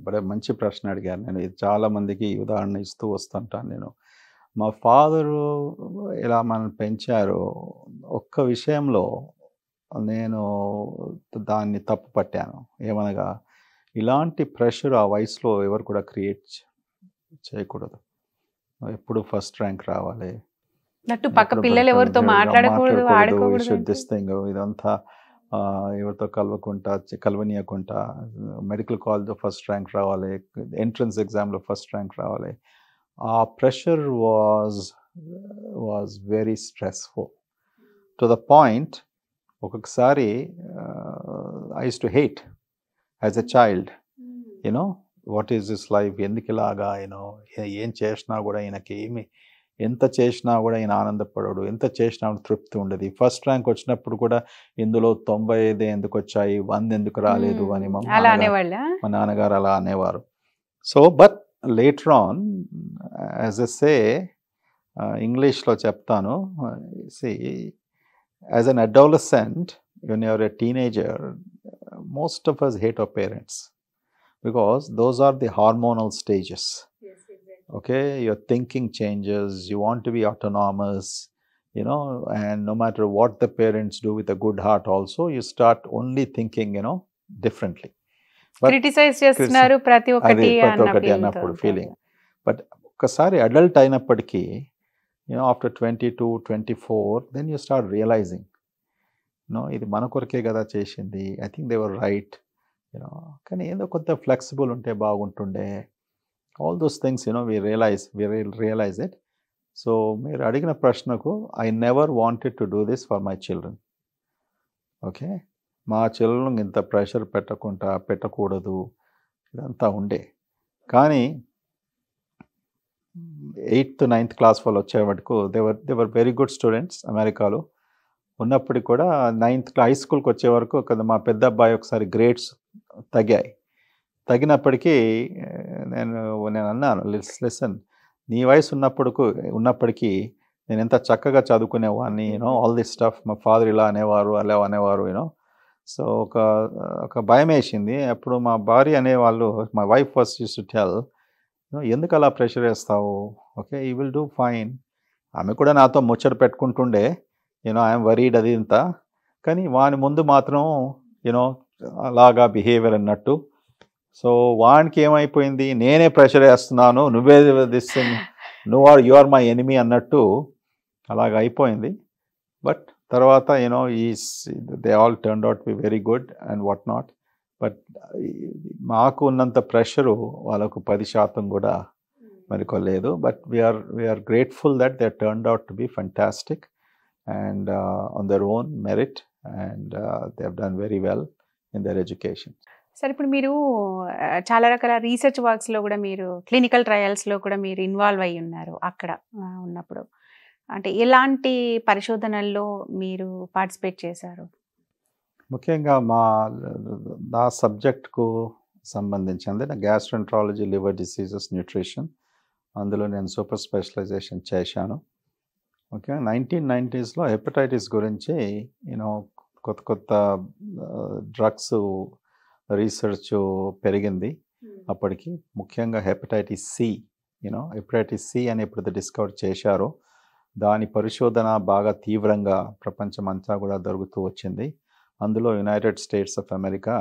మరి మంచి ప్రశ్న అడిగారు నేను ఇది చాలా మందికి ఉదాహరణ ఇస్తూ వస్తుంటాను నేను మా ఫాదరు ఎలా మనం పెంచారు ఒక్క విషయంలో నేను దాన్ని తప్పు పట్టాను ఏమనగా ఇలాంటి ప్రెషర్ ఆ వయసులో ఎవరు కూడా క్రియేట్ చేయకూడదు ఎప్పుడు ఫస్ట్ ర్యాంక్ రావాలి నట్టు పక్క పిల్లలు ఎవరితో మాట్లాడకూడదు ఆడుకోకూడదు ఇదంతా ఎవరితో కలవకుండా కలవనీయకుండా మెడికల్ కాలేజ్ ఫస్ట్ ర్యాంక్ రావాలి ఎంట్రన్స్ ఎగ్జామ్లో ఫస్ట్ ర్యాంక్ రావాలి ఆ pressure was was very stressful to the point ఒక్కొక్కసారి I used to hate as a child you know what is this life ఎందుకు ఇలాగా యూనో ఏం చేసినా కూడా ఈయనకి ఏమి ఎంత చేసినా కూడా ఈయన ఆనందపడడు ఎంత చేసినా తృప్తి ఉండదు ఫస్ట్ ర్యాంక్ వచ్చినప్పుడు కూడా ఇందులో తొంభై ఐదు ఎందుకు వచ్చాయి వంద ఎందుకు రాలేదు అని మా మా నాన్నగారు అలా అనేవారు so but later on as a say ఇంగ్లీష్లో చెప్తాను see as an adolescent you know your a teenager most of us hate our parents because those are the hormonal stages okay your thinking changes you want to be autonomous you know and no matter what the parents do with a good heart also you start only thinking you know differently criticise చేస్తున్నారు ప్రతి ఒక్కటి ప్రతి అన్నప్పుడు feeling but ఒకసారి adult అయినప్పటికీ you know after twenty two twenty four then you start realising you know ఇది మన కొరకే కదా చేసింది I think they were right you know కానీ ఏదో కొంత ఫ్లెక్సిబుల్ ఉంటే బాగుంటుండే all those things you know we realise we realise it so మీరు అడిగిన ప్రశ్నకు I never wanted to do this for my children okay మా చిల్డ్రన్ ఇంత ప్రెషర్ పెట్టకుండా పెట్టకూడదు ఇదంతా ఉండే కానీ ఎయిత్ నైన్త్ క్లాస్ వాళ్ళు వచ్చే వరకు they were they were very good students అమెరికాలో ఉన్నప్పటికి కూడా నైన్త్ హై స్కూల్కి వచ్చే వరకు కదా మా పెద్ద అబ్బాయి ఒకసారి గ్రేడ్స్ తగ్గాయి తగినప్పటికీ నేను నేను అన్నాను లెసన్ నీ వయసు ఉన్నప్పుడు ఉన్నప్పటికీ నేను ఎంత చక్కగా చదువుకునేవాడిని యూనో ఆల్ దిస్ స్టఫ్ మా ఫాదర్ ఇలా అనేవారు అలా అనేవారు యూనో సో ఒక ఒక భయం వేసింది అప్పుడు మా భార్య అనేవాళ్ళు మా wife first used to tell ఎందుకు అలా ప్రెషర్ వేస్తావు ఓకే ఈ విల్ డూ ఫైన్ ఆమె కూడా నాతో ముచ్చట పెట్టుకుంటుండే యూనో ఐఎమ్ వరీడ్ అది ఇంత కానీ వాని ముందు మాత్రం యూనో అలాగా బిహేవియర్ అన్నట్టు సో వానికి ఏమైపోయింది నేనే ప్రెషర్ వేస్తున్నాను నువ్వే దిస్తుంది నువ్వు are you are my enemy అన్నట్టు అలాగ అయిపోయింది బట్ తర్వాత యూనో ఈ they all turn out be very good and what not but మాకు ఉన్నంత ప్రెషరు వాళ్ళకు పది శాతం కూడా మరికొలేదు but we're we're grateful that they turn out to be fantastic and on their own merit and they have done very well in their education sir ఇప్పుడు మీరు చాలా రకాల రీసెర్చ్ వర్క్స్లో కూడా మీరు క్లినికల్ ట్రయల్స్లో కూడా మీరు ఇన్వాల్వ్ అయి ఉన్నారు అక్కడ ఉన్నప్పుడు అంటే ఎలాంటి పరిశోధనల్లో మీరు పార్టిసిపేట్ చేశారు ముఖ్యంగా మా నా సబ్జెక్ట్కు సంబంధించింది నా గ్యాస్ట్రెంట్రాలజీ లివర్ డిసీజెస్ న్యూట్రిషన్ అందులో నేను సూపర్ స్పెషలైజేషన్ చేశాను ఓకే నైన్టీన్ నైంటీస్లో హెపటైటిస్ గురించి యూనో కొత్త కొత్త డ్రగ్స్ రీసెర్చ్ పెరిగింది అప్పటికి ముఖ్యంగా hepatitis C you know hepatitis C అని ఎప్పుడైతే డిస్కవర్ చేశారో దాని పరిశోధన బాగా తీవ్రంగా ప్రపంచమంతా కూడా జరుగుతూ వచ్చింది అందులో యునైటెడ్ స్టేట్స్ ఆఫ్ అమెరికా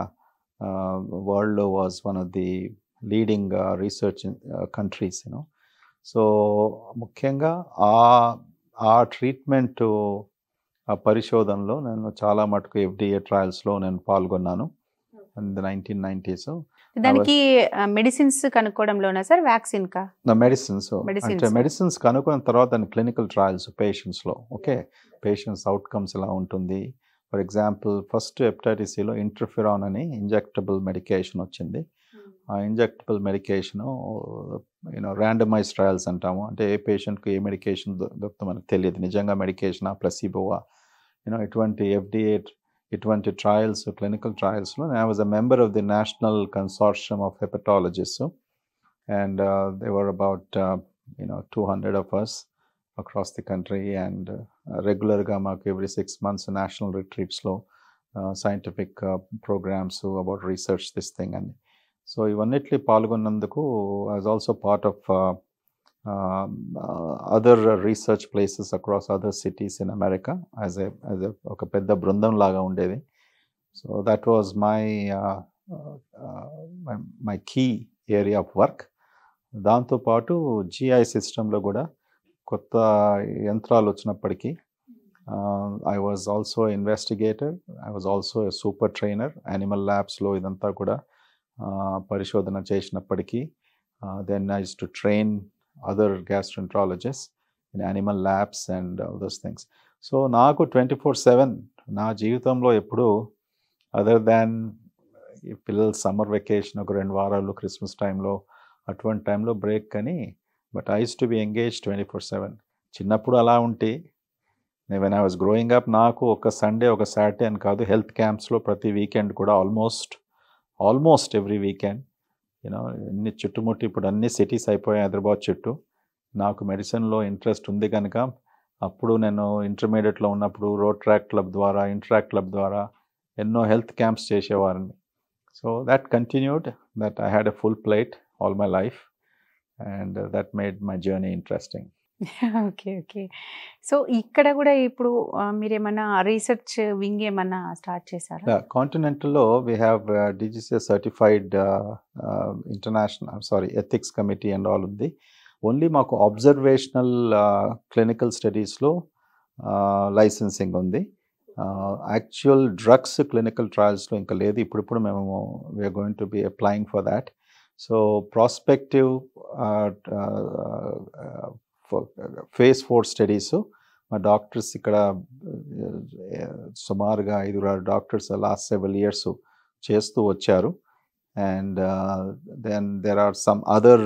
వరల్డ్లో was one of the leading research countries you know so ముఖ్యంగా ఆ ఆ ట్రీట్మెంటు ఆ పరిశోధనలో నేను చాలా మటుకు ఎఫ్డిఏ ట్రయల్స్లో నేను పాల్గొన్నాను నైన్టీన్ నైన్టీస్ దానికి మెడిసిన్స్ కనుక్కోవడంలోనా సార్ వ్యాక్సిన్ మెడిసిన్స్ అంటే మెడిసిన్స్ కనుక్కున్న తర్వాత దాని క్లినికల్ ట్రయల్స్ పేషెంట్స్లో ఓకే పేషెంట్స్ అవుట్కమ్స్ ఎలా ఉంటుంది ఫర్ ఎగ్జాంపుల్ ఫస్ట్ హెప్టైటిస్లో ఇంటర్ఫిరాన్ అని ఇంజెక్టబుల్ మెడికేషన్ వచ్చింది hmm. ఆ injectable medication you know randomise trials అంటాము అంటే ఏ పేషెంట్కి ఏ మెడికేషన్ దొరుకుతుందో మనకు తెలియదు నిజంగా మెడికేషనా ప్లసీబోవా యూనో ఇటువంటి FDA it went to trials, so uh, clinical trials. And I was a member of the National Consortium of Hepatologists. and uh, there were about, uh, you know, 200 of us across the country and regular gamma every six months, a national retreat slow scientific programs so about research this thing. And so, Ivannitli Palgonamdaku was also part of other research places across other cities in America as a as a ఒక పెద్ద బృందం లాగా ఉండేది so that was my my key area of work దాంతోపాటు GI సిస్టంలో కూడా కొత్త యంత్రాలు వచ్చినప్పటికీ I was also investigator I was also super trainer animal ల్యాబ్స్లో ఇదంతా కూడా uh, పరిశోధన చేసినప్పటికీ then I used to train other gastroenterologists in animal labs and all things so నాకు ట్వంటీ ఫోర్ సెవెన్ నా జీవితంలో ఎప్పుడూ అదర్ దాన్ పిల్లల సమ్మర్ వెకేషన్ ఒక రెండు వారాలు క్రిస్మస్ టైంలో అటువంటి టైంలో బ్రేక్ అని but I used to be engage twenty four seven చిన్నప్పుడు అలా ఉంటే when I was growing up నాకు ఒక సండే ఒక సాటర్డే అని కాదు హెల్త్ క్యాంప్స్లో ప్రతి వీకెండ్ కూడా almost almost every weekend you know అన్ని చుట్టుముట్టి ఇప్పుడు అన్ని సిటీస్ అయిపోయాయి హైదరాబాద్ చుట్టూ నాకు మెడిసిన్లో ఇంట్రెస్ట్ ఉంది కనుక అప్పుడు నేను ఇంటర్మీడియట్లో ఉన్నప్పుడు రోడ్ ట్రాక్ క్లబ్ ద్వారా ఇంట్రాక్ క్లబ్ ద్వారా ఎన్నో హెల్త్ క్యాంప్స్ చేసేవారిని so that continued that I had a full plate all my life and that made my journey interesting okay okay so ఇక్కడ కూడా ఇప్పుడు ఏమన్నా రీసెర్చ్ వింగ్ ఏమన్నా స్టార్ట్ చేశారా కాంటినెంటల్లో we have DGCS certified international sorry ethics committee and all ఉంది only మాకు observational clinical స్టడీస్లో లైసెన్సింగ్ ఉంది యాక్చువల్ డ్రగ్స్ క్లినికల్ ట్రయల్స్లో ఇంకా లేదు ఇప్పుడిప్పుడు మేము we're going to be applying for that so prospective phase four studies మా డాక్టర్స్ ఇక్కడ సుమారుగా ఐదుగురు డాక్టర్స్ లాస్ట్ సెవెన్ ఇయర్స్ చేస్తూ వచ్చారు and then there are some other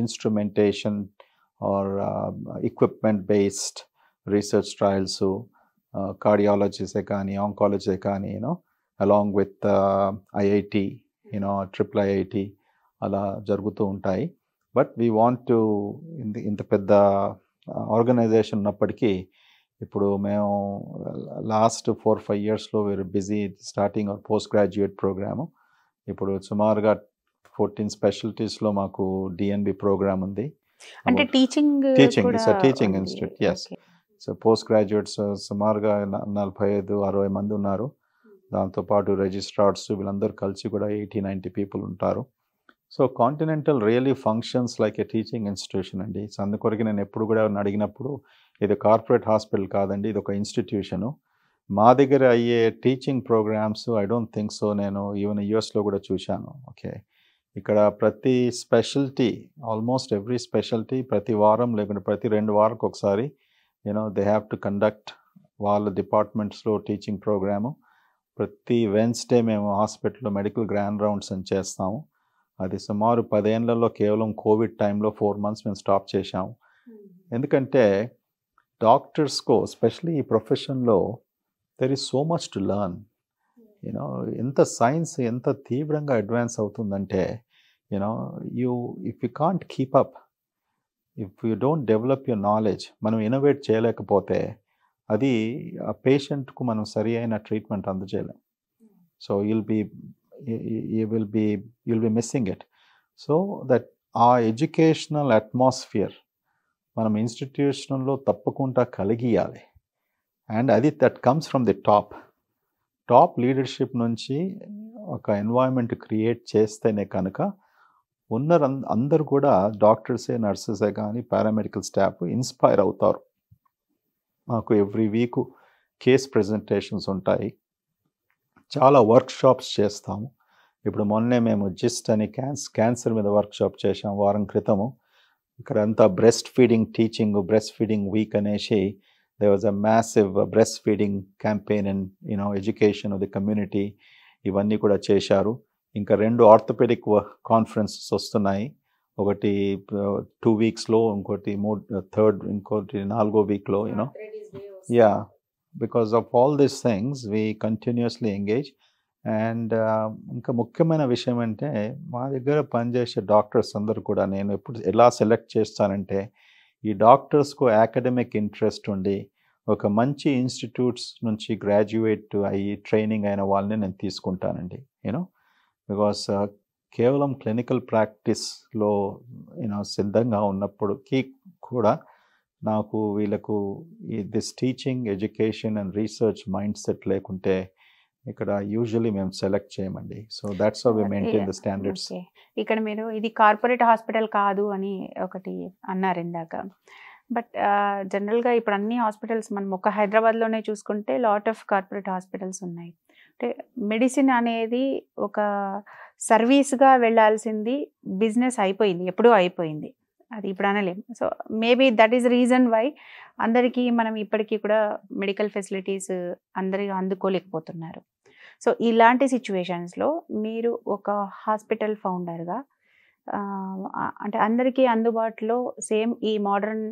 instrumentation or equipment based research trials కార్డియాలజీసే కానీ ఆంకాలజీసే కానీ you know along with IIT you know triple IIT అలా జరుగుతూ ఉంటాయి బట్ వీ వాంట్ టు ఇంత ఇంత పెద్ద ఆర్గనైజేషన్ ఉన్నప్పటికీ ఇప్పుడు మేము లాస్ట్ ఫోర్ ఫైవ్ ఇయర్స్లో వీరు busy starting or post graduate programme ఇప్పుడు సుమారుగా ఫోర్టీన్ స్పెషాలిటీస్లో మాకు డిఎన్బి ప్రోగ్రామ్ ఉంది అంటే teaching teaching teaching institutes so post graduates సుమారుగా నలభై ఐదు అరవై మంది ఉన్నారు hmm. దాంతోపాటు రిజిస్ట్రార్డ్స్ వీళ్ళందరూ కలిసి కూడా ఎయిటీ నైంటీ పీపుల్ ఉంటారు so Continental really functions like a teaching institution అండి సో అందుకొరకు నేను ఎప్పుడు కూడా అడిగినప్పుడు ఇది కార్పొరేట్ హాస్పిటల్ కాదండి ఇది ఒక ఇన్స్టిట్యూషను మా దగ్గర అయ్యే teaching programmes I don't think so నేను ఈవెన్ యూఎస్లో కూడా చూశాను ఓకే ఇక్కడ ప్రతి స్పెషల్టీ ఆల్మోస్ట్ ఎవ్రీ స్పెషల్టీ ప్రతి వారం లేకుంటే ప్రతి రెండు వారాలకు ఒకసారి you know they have to conduct వాళ్ళ డిపార్ట్మెంట్స్లో టీచింగ్ ప్రోగ్రాము ప్రతి వెన్స్డే మేము హాస్పిటల్లో మెడికల్ గ్రాండ్ రౌండ్స్ అని చేస్తాము అది సుమారు పదేళ్లలో కేవలం కోవిడ్ టైంలో ఫోర్ మంత్స్ మేము స్టాప్ చేశాం ఎందుకంటే డాక్టర్స్కో స్పెషలీ ఈ ప్రొఫెషన్లో there is so much to learn you know ఎంత సైన్స్ ఎంత తీవ్రంగా అడ్వాన్స్ అవుతుందంటే you know you if you can't keep up if you don't develop your knowledge మనం ఇనోవేట్ చేయలేకపోతే అది ఆ పేషెంట్కు మనం సరి అయిన ట్రీట్మెంట్ అందజేయలేం so you'll be you will be you'll be missing it so that ఆ ఎడ్యుకేషనల్ అట్మాస్ఫియర్ మనం ఇన్స్టిట్యూషన్లో తప్పకుండా కలిగియాలి అండ్ అది that comes from the top top leadership నుంచి ఒక ఎన్వైరన్మెంట్ క్రియేట్ చేస్తేనే కనుక ఉన్న అందరు కూడా డాక్టర్సే నర్సెసే కానీ పారామెడికల్ స్టాఫ్ ఇన్స్పైర్ అవుతారు మాకు ఎవ్రీ వీకు కేస్ ప్రజెంటేషన్స్ ఉంటాయి చాలా వర్క్షాప్స్ చేస్తాము ఇప్పుడు మొన్నే మేము జిస్ట్ అని క్యాన్స్ క్యాన్సర్ మీద వర్క్షాప్ చేసాం వారం క్రితము ఇక్కడ అంతా breast feeding teaching breast feeding week అనేసి they was a massive breast feeding campaign and you know education the community ఇవన్నీ కూడా చేశారు ఇంకా రెండు ఆర్థోపెడిక్ కాన్ఫరెన్సెస్ వస్తున్నాయి ఒకటి టూ వీక్స్లో ఇంకోటి మూ థర్డ్ ఇంకోటి నాలుగో వీక్లో you know yeah because of all these things we continuously engage and ఇంకా ముఖ్యమైన విషయం అంటే మా దగ్గర పనిచేసే డాక్టర్స్ అందరూ కూడా నేను ఎప్పుడు ఎలా సెలెక్ట్ చేస్తానంటే ఈ డాక్టర్స్కు అకాడమిక్ ఇంట్రెస్ట్ ఉండి ఒక మంచి ఇన్స్టిట్యూట్స్ నుంచి గ్రాడ్యుయేట్ అయ్యి ట్రైనింగ్ అయిన వాళ్ళని నేను తీసుకుంటానండి యూనో బికాస్ కేవలం క్లినికల్ ప్రాక్టీస్లో నేను సిద్ధంగా ఉన్నప్పుడుకి కూడా నాకు వీళ్ళకు this teaching education and research mindset లేకుంటే ఇక్కడ యూజువల్లీ మేము సెలెక్ట్ చేయమండి so that's how we maintain the standards ఇక్కడ మీరు ఇది కార్పొరేట్ హాస్పిటల్ కాదు అని ఒకటి అన్నారు ఇందాక బట్ జనరల్గా uh, ఇప్పుడు అన్ని హాస్పిటల్స్ మనం ఒక హైదరాబాద్లోనే చూసుకుంటే లాట్ ఆఫ్ కార్పొరేట్ హాస్పిటల్స్ ఉన్నాయి అంటే మెడిసిన్ అనేది ఒక సర్వీస్గా వెళ్ళాల్సింది బిజినెస్ అయిపోయింది ఎప్పుడూ అయిపోయింది అది ఇప్పుడు అనలేం so maybe that is reason why అందరికీ మనం ఇప్పటికీ కూడా మెడికల్ ఫెసిలిటీస్ అందరికీ అందుకోలేకపోతున్నారు సో ఇలాంటి సిచ్యువేషన్స్లో మీరు ఒక హాస్పిటల్ ఫౌండర్గా అంటే అందరికీ అందుబాటులో సేమ్ ఈ modern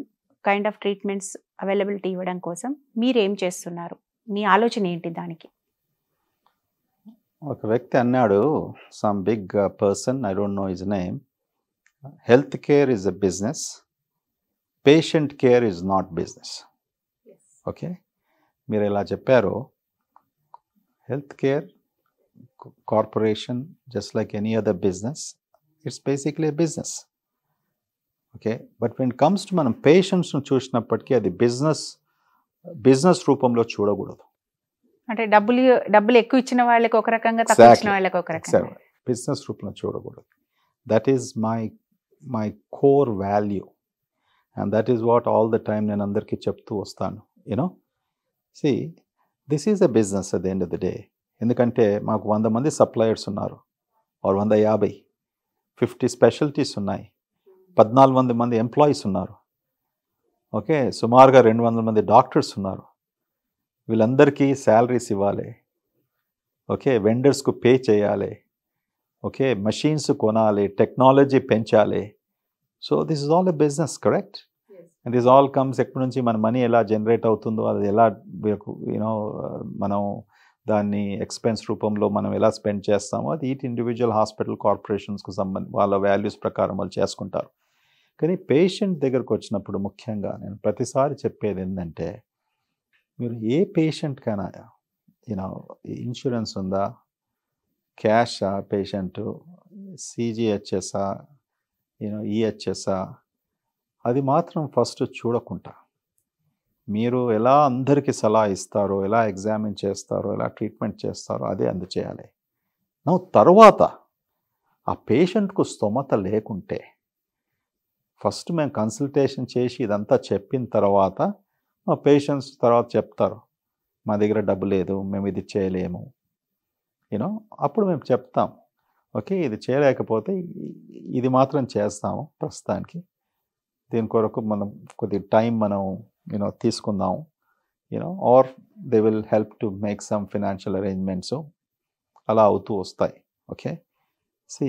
kind of treatments availability ఇవ్వడం కోసం మీరు ఏం చేస్తున్నారు మీ ఆలోచన ఏంటి దానికి ఒక వ్యక్తి అన్నాడు some big person I don't know his name health care is a business patient care is not business okay మీరు ఇలా చెప్పారు healthcare corporation, just like any other business, it's basically a business okay but when comes to మనం పేషెంట్స్ను చూసినప్పటికీ అది business business రూపంలో చూడకూడదు అంటే డబ్బులు డబ్బులు ఎక్కువ ఇచ్చిన వాళ్ళకి ఒక రకంగా ఇచ్చిన వాళ్ళకి ఒక రకంగా బిజినెస్ రూపంలో చూడకూడదు that is my my core value and that is what all the time నేను అందరికీ చెప్తూ వస్తాను you know see this is a business at the end of the day ఎందుకంటే మాకు వంద మంది సప్లయర్స్ ఉన్నారు ఆరు వంద యాభై ఫిఫ్టీ స్పెషల్టీస్ ఉన్నాయి పద్నాలుగు వంద మంది ఎంప్లాయీస్ ఉన్నారు ఓకే సుమారుగా రెండు వందల మంది డాక్టర్స్ ఉన్నారు వీళ్ళందరికీ శాలరీస్ ఇవ్వాలి ఓకే వెండర్స్కు పే చేయాలి ఓకే మషీన్స్ కొనాలి టెక్నాలజీ పెంచాలి so this is all a business correct and this all comes ఎక్కడి నుంచి మన మనీ ఎలా జనరేట్ అవుతుందో అది ఎలా యూనో మనం దాన్ని ఎక్స్పెన్స్ రూపంలో మనం ఎలా స్పెండ్ చేస్తామో అది ఈట్ ఇండివిజువల్ హాస్పిటల్ కార్పొరేషన్స్కు సంబంధించి వాళ్ళ వాల్యూస్ ప్రకారం వాళ్ళు చేసుకుంటారు కానీ పేషెంట్ దగ్గరకు వచ్చినప్పుడు ముఖ్యంగా నేను ప్రతిసారి చెప్పేది ఏంటంటే మీరు ఏ పేషెంట్కైనా యూనో ఇన్సూరెన్స్ ఉందా క్యాషా పేషెంట్ సీజీహెచ్ఎస్ఆ యూనో ఈహెచ్ఎస్ఆ అది మాత్రం ఫస్ట్ చూడకుండా మీరు ఎలా అందరికీ సలహా ఇస్తారో ఎలా ఎగ్జామిన్ చేస్తారో ఎలా ట్రీట్మెంట్ చేస్తారో అదే అందచేయాలి నా తర్వాత ఆ పేషెంట్కు స్తోమత లేకుంటే ఫస్ట్ మేము కన్సల్టేషన్ చేసి ఇదంతా చెప్పిన తర్వాత మా పేషెంట్స్ తర్వాత చెప్తారు మా దగ్గర డబ్బు లేదు మేము ఇది చేయలేము యూనో అప్పుడు మేము చెప్తాం ఓకే ఇది చేయలేకపోతే ఇది మాత్రం చేస్తాము ప్రస్తుతానికి దీని కొరకు మనం కొద్ది టైం మనం యూనో తీసుకుందాం you know or they will help to make some financial arrangements అలా అవుతూ వస్తాయి ఓకే సి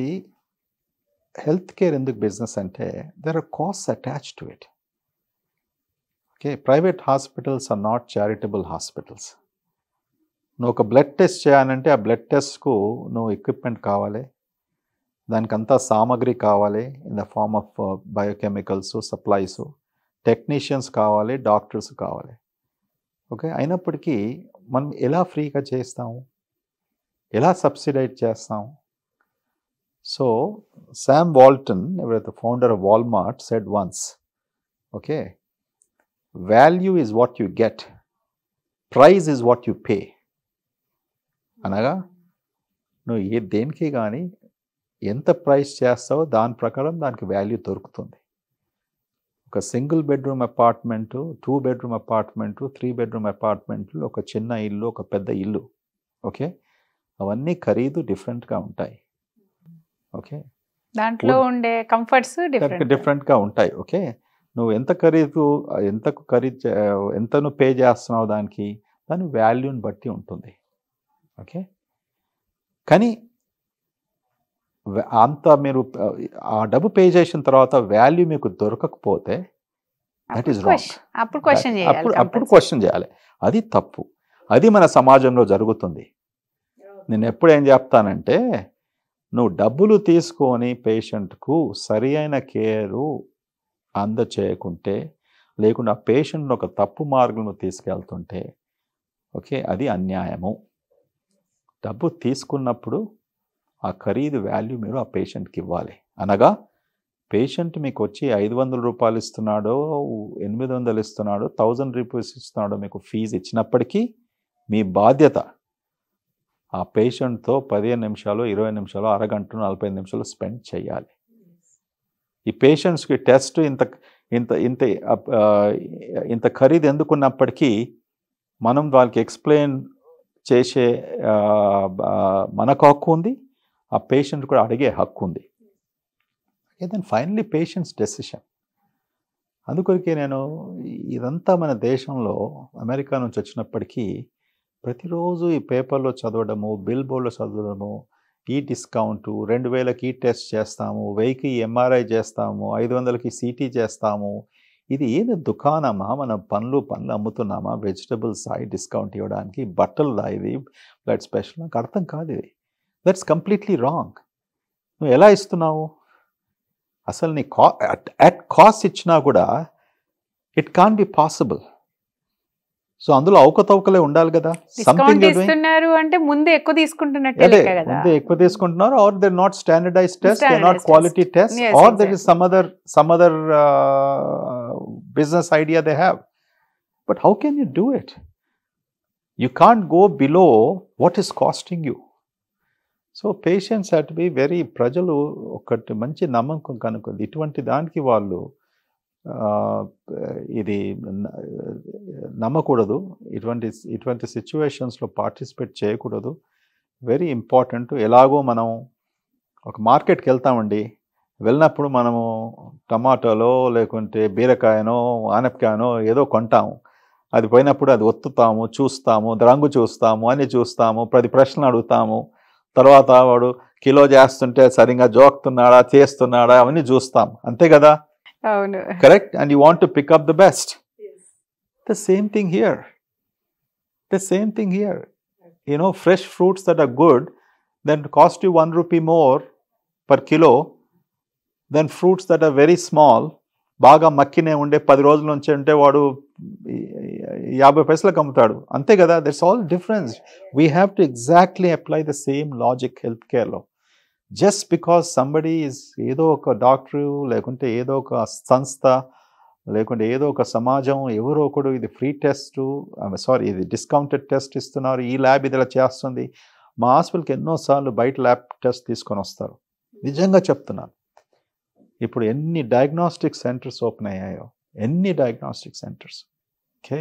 హెల్త్ కేర్ ఎందుకు బిజినెస్ అంటే there are cost attach to it okay private hospitals are not charitable hospitals నువ్వు ఒక బ్లడ్ టెస్ట్ చేయాలంటే ఆ బ్లడ్ టెస్ట్కు నువ్వు ఎక్విప్మెంట్ కావాలి దానికంతా సామాగ్రి కావాలి in the form of biochemicals supplies technicians కావాలి డాక్టర్స్ కావాలి ఓకే అయినప్పటికీ మనం ఎలా ఫ్రీగా చేస్తాము ఎలా సబ్సిడైజ్ చేస్తాము సో శామ్ వాల్టన్ ఎవరైతే founder of Walmart said once okay value is what you get price is what you pay అనగా నువ్వు ఏ దేనికి కానీ ఎంత ప్రైస్ చేస్తావో దాని ప్రకారం దానికి వాల్యూ దొరుకుతుంది ఒక single bedroom apartment two bedroom apartment three bedroom అపార్ట్మెంట్లు ఒక చిన్న ఇల్లు ఒక పెద్ద ఇల్లు ఓకే అవన్నీ ఖరీదు డిఫరెంట్గా ఉంటాయి ఓకే దాంట్లో ఉండే కంఫర్ట్స్ డిఫరెంట్గా ఉంటాయి ఓకే నువ్వు ఎంత ఖరీదు ఎంత ఖరీదు ఎంత నువ్వు పే చేస్తున్నావు దానికి దాని వాల్యూని బట్టి ఉంటుంది ఓకే కానీ అంత మీరు ఆ డబ్బు పే చేసిన తర్వాత వాల్యూ మీకు దొరకకపోతే దట్ ఈస్ అప్పుడు క్వశ్చన్ అప్పుడు అప్పుడు క్వశ్చన్ చేయాలి అది తప్పు అది మన సమాజంలో జరుగుతుంది నేను ఎప్పుడు ఏం చెప్తానంటే నువ్వు డబ్బులు తీసుకొని పేషెంట్కు సరి అయిన కేరు అందచేయకుంటే లేకుండా పేషెంట్ను ఒక తప్పు మార్గంలో తీసుకెళ్తుంటే ఓకే అది అన్యాయము డబ్బు తీసుకున్నప్పుడు ఆ ఖరీదు వాల్యూ మీరు ఆ పేషెంట్కి ఇవ్వాలి అనగా పేషెంట్ మీకు వచ్చి ఐదు వందల రూపాయలు ఇస్తున్నాడో ఎనిమిది వందలు ఇస్తున్నాడో థౌజండ్ రూపీస్ ఇస్తున్నాడో మీకు ఫీజు ఇచ్చినప్పటికీ మీ బాధ్యత ఆ పేషెంట్తో పదిహేను నిమిషాలు ఇరవై నిమిషాలు అరగంట నలభై నిమిషాలు స్పెండ్ చేయాలి ఈ పేషెంట్స్కి టెస్ట్ ఇంత ఇంత ఇంత ఇంత ఖరీదు ఎందుకున్నప్పటికీ మనం వాళ్ళకి ఎక్స్ప్లెయిన్ చేసే మనకు హక్కు ఉంది ఆ పేషెంట్ కూడా అడిగే హక్కు ఉంది దెన్ ఫైనలీ పేషెంట్స్ డెసిషన్ అందుకొరికే నేను ఇదంతా మన దేశంలో అమెరికా నుంచి వచ్చినప్పటికీ ప్రతిరోజు ఈ పేపర్లో చదవడము బిల్ బోర్డులో చదవడము ఈ డిస్కౌంటు రెండు వేలకి ఈ టెస్ట్ చేస్తాము వెయ్యికి ఎంఆర్ఐ చేస్తాము ఐదు వందలకి సిటీ చేస్తాము ఇది ఏది దుకాణమా మన పనులు పనులు అమ్ముతున్నామా వెజిటబుల్స్ ఆయి డిస్కౌంట్ ఇవ్వడానికి బట్టలు ఇది బ్లడ్ స్పెషల్ నాకు అర్థం కాదు ఇది దట్స్ కంప్లీట్లీ రాంగ్ నువ్వు ఎలా ఇస్తున్నావు అసలు నీ కా అట్ కాస్ట్ ఇచ్చినా కూడా it can be possible so అందులో అవకతవకలే ఉండాలి కదా సంథింగ్ అంటే ముందు ఎక్కువ తీసుకుంటున్నట్టే ముందు ఎక్కువ తీసుకుంటున్నారు are they not standardize test they not quality test or there is some other some other business idea they have but how can you do it you can't go below what is costing you so patients have be very ప్రజలు ఒకటి మంచి నమ్మకం కనుక్కుంది ఇటువంటి దానికి వాళ్ళు ఇది నమ్మకూడదు ఇటువంటి ఇటువంటి సిచ్యువేషన్స్లో పార్టిసిపేట్ చేయకూడదు వెరీ ఇంపార్టెంట్ ఎలాగో మనం ఒక మార్కెట్కి వెళ్తామండి వెళ్ళినప్పుడు మనము టమాటోలో లేకుంటే బీరకాయనో ఆనపకాయనో ఏదో కొంటాము అది పోయినప్పుడు అది ఒత్తుతాము చూస్తాము రంగు చూస్తాము అన్నీ చూస్తాము ప్రతి ప్రశ్నలు అడుగుతాము తర్వాత వాడు కిలో చేస్తుంటే సరిగా జోక్తున్నాడా చేస్తున్నాడా అవన్నీ చూస్తాం అంతే కదా అవును correct and you want to pick up the best the same thing here the same thing here you know fresh fruits that are good then cost you one rupee more per kilo then fruits that are very small బాగా మక్కినే ఉండే పది రోజుల నుంచి ఉంటే వాడు యాభై పైసలకు అమ్ముతాడు అంతే కదా that's all difference we have to exactly apply the same logic health కేర్లో జస్ట్ బికాస్ సంబడి ఈజ్ ఏదో ఒక డాక్టరు లేకుంటే ఏదో ఒక సంస్థ లేకుంటే ఏదో ఒక సమాజం ఎవరో ఒకడు ఇది ఫ్రీ టెస్ట్ సారీ ఇది డిస్కౌంటెడ్ టెస్ట్ ఇస్తున్నారు ఈ ల్యాబ్ ఇది ఇలా చేస్తుంది మా హాస్పిటల్కి ఎన్నోసార్లు బయట ల్యాబ్ టెస్ట్ తీసుకొని వస్తారు నిజంగా చెప్తున్నాను ఇప్పుడు ఎన్ని డయాగ్నోస్టిక్ సెంటర్స్ ఓపెన్ అయ్యాయో ఎన్ని డయాగ్నోస్టిక్ సెంటర్స్ ఓకే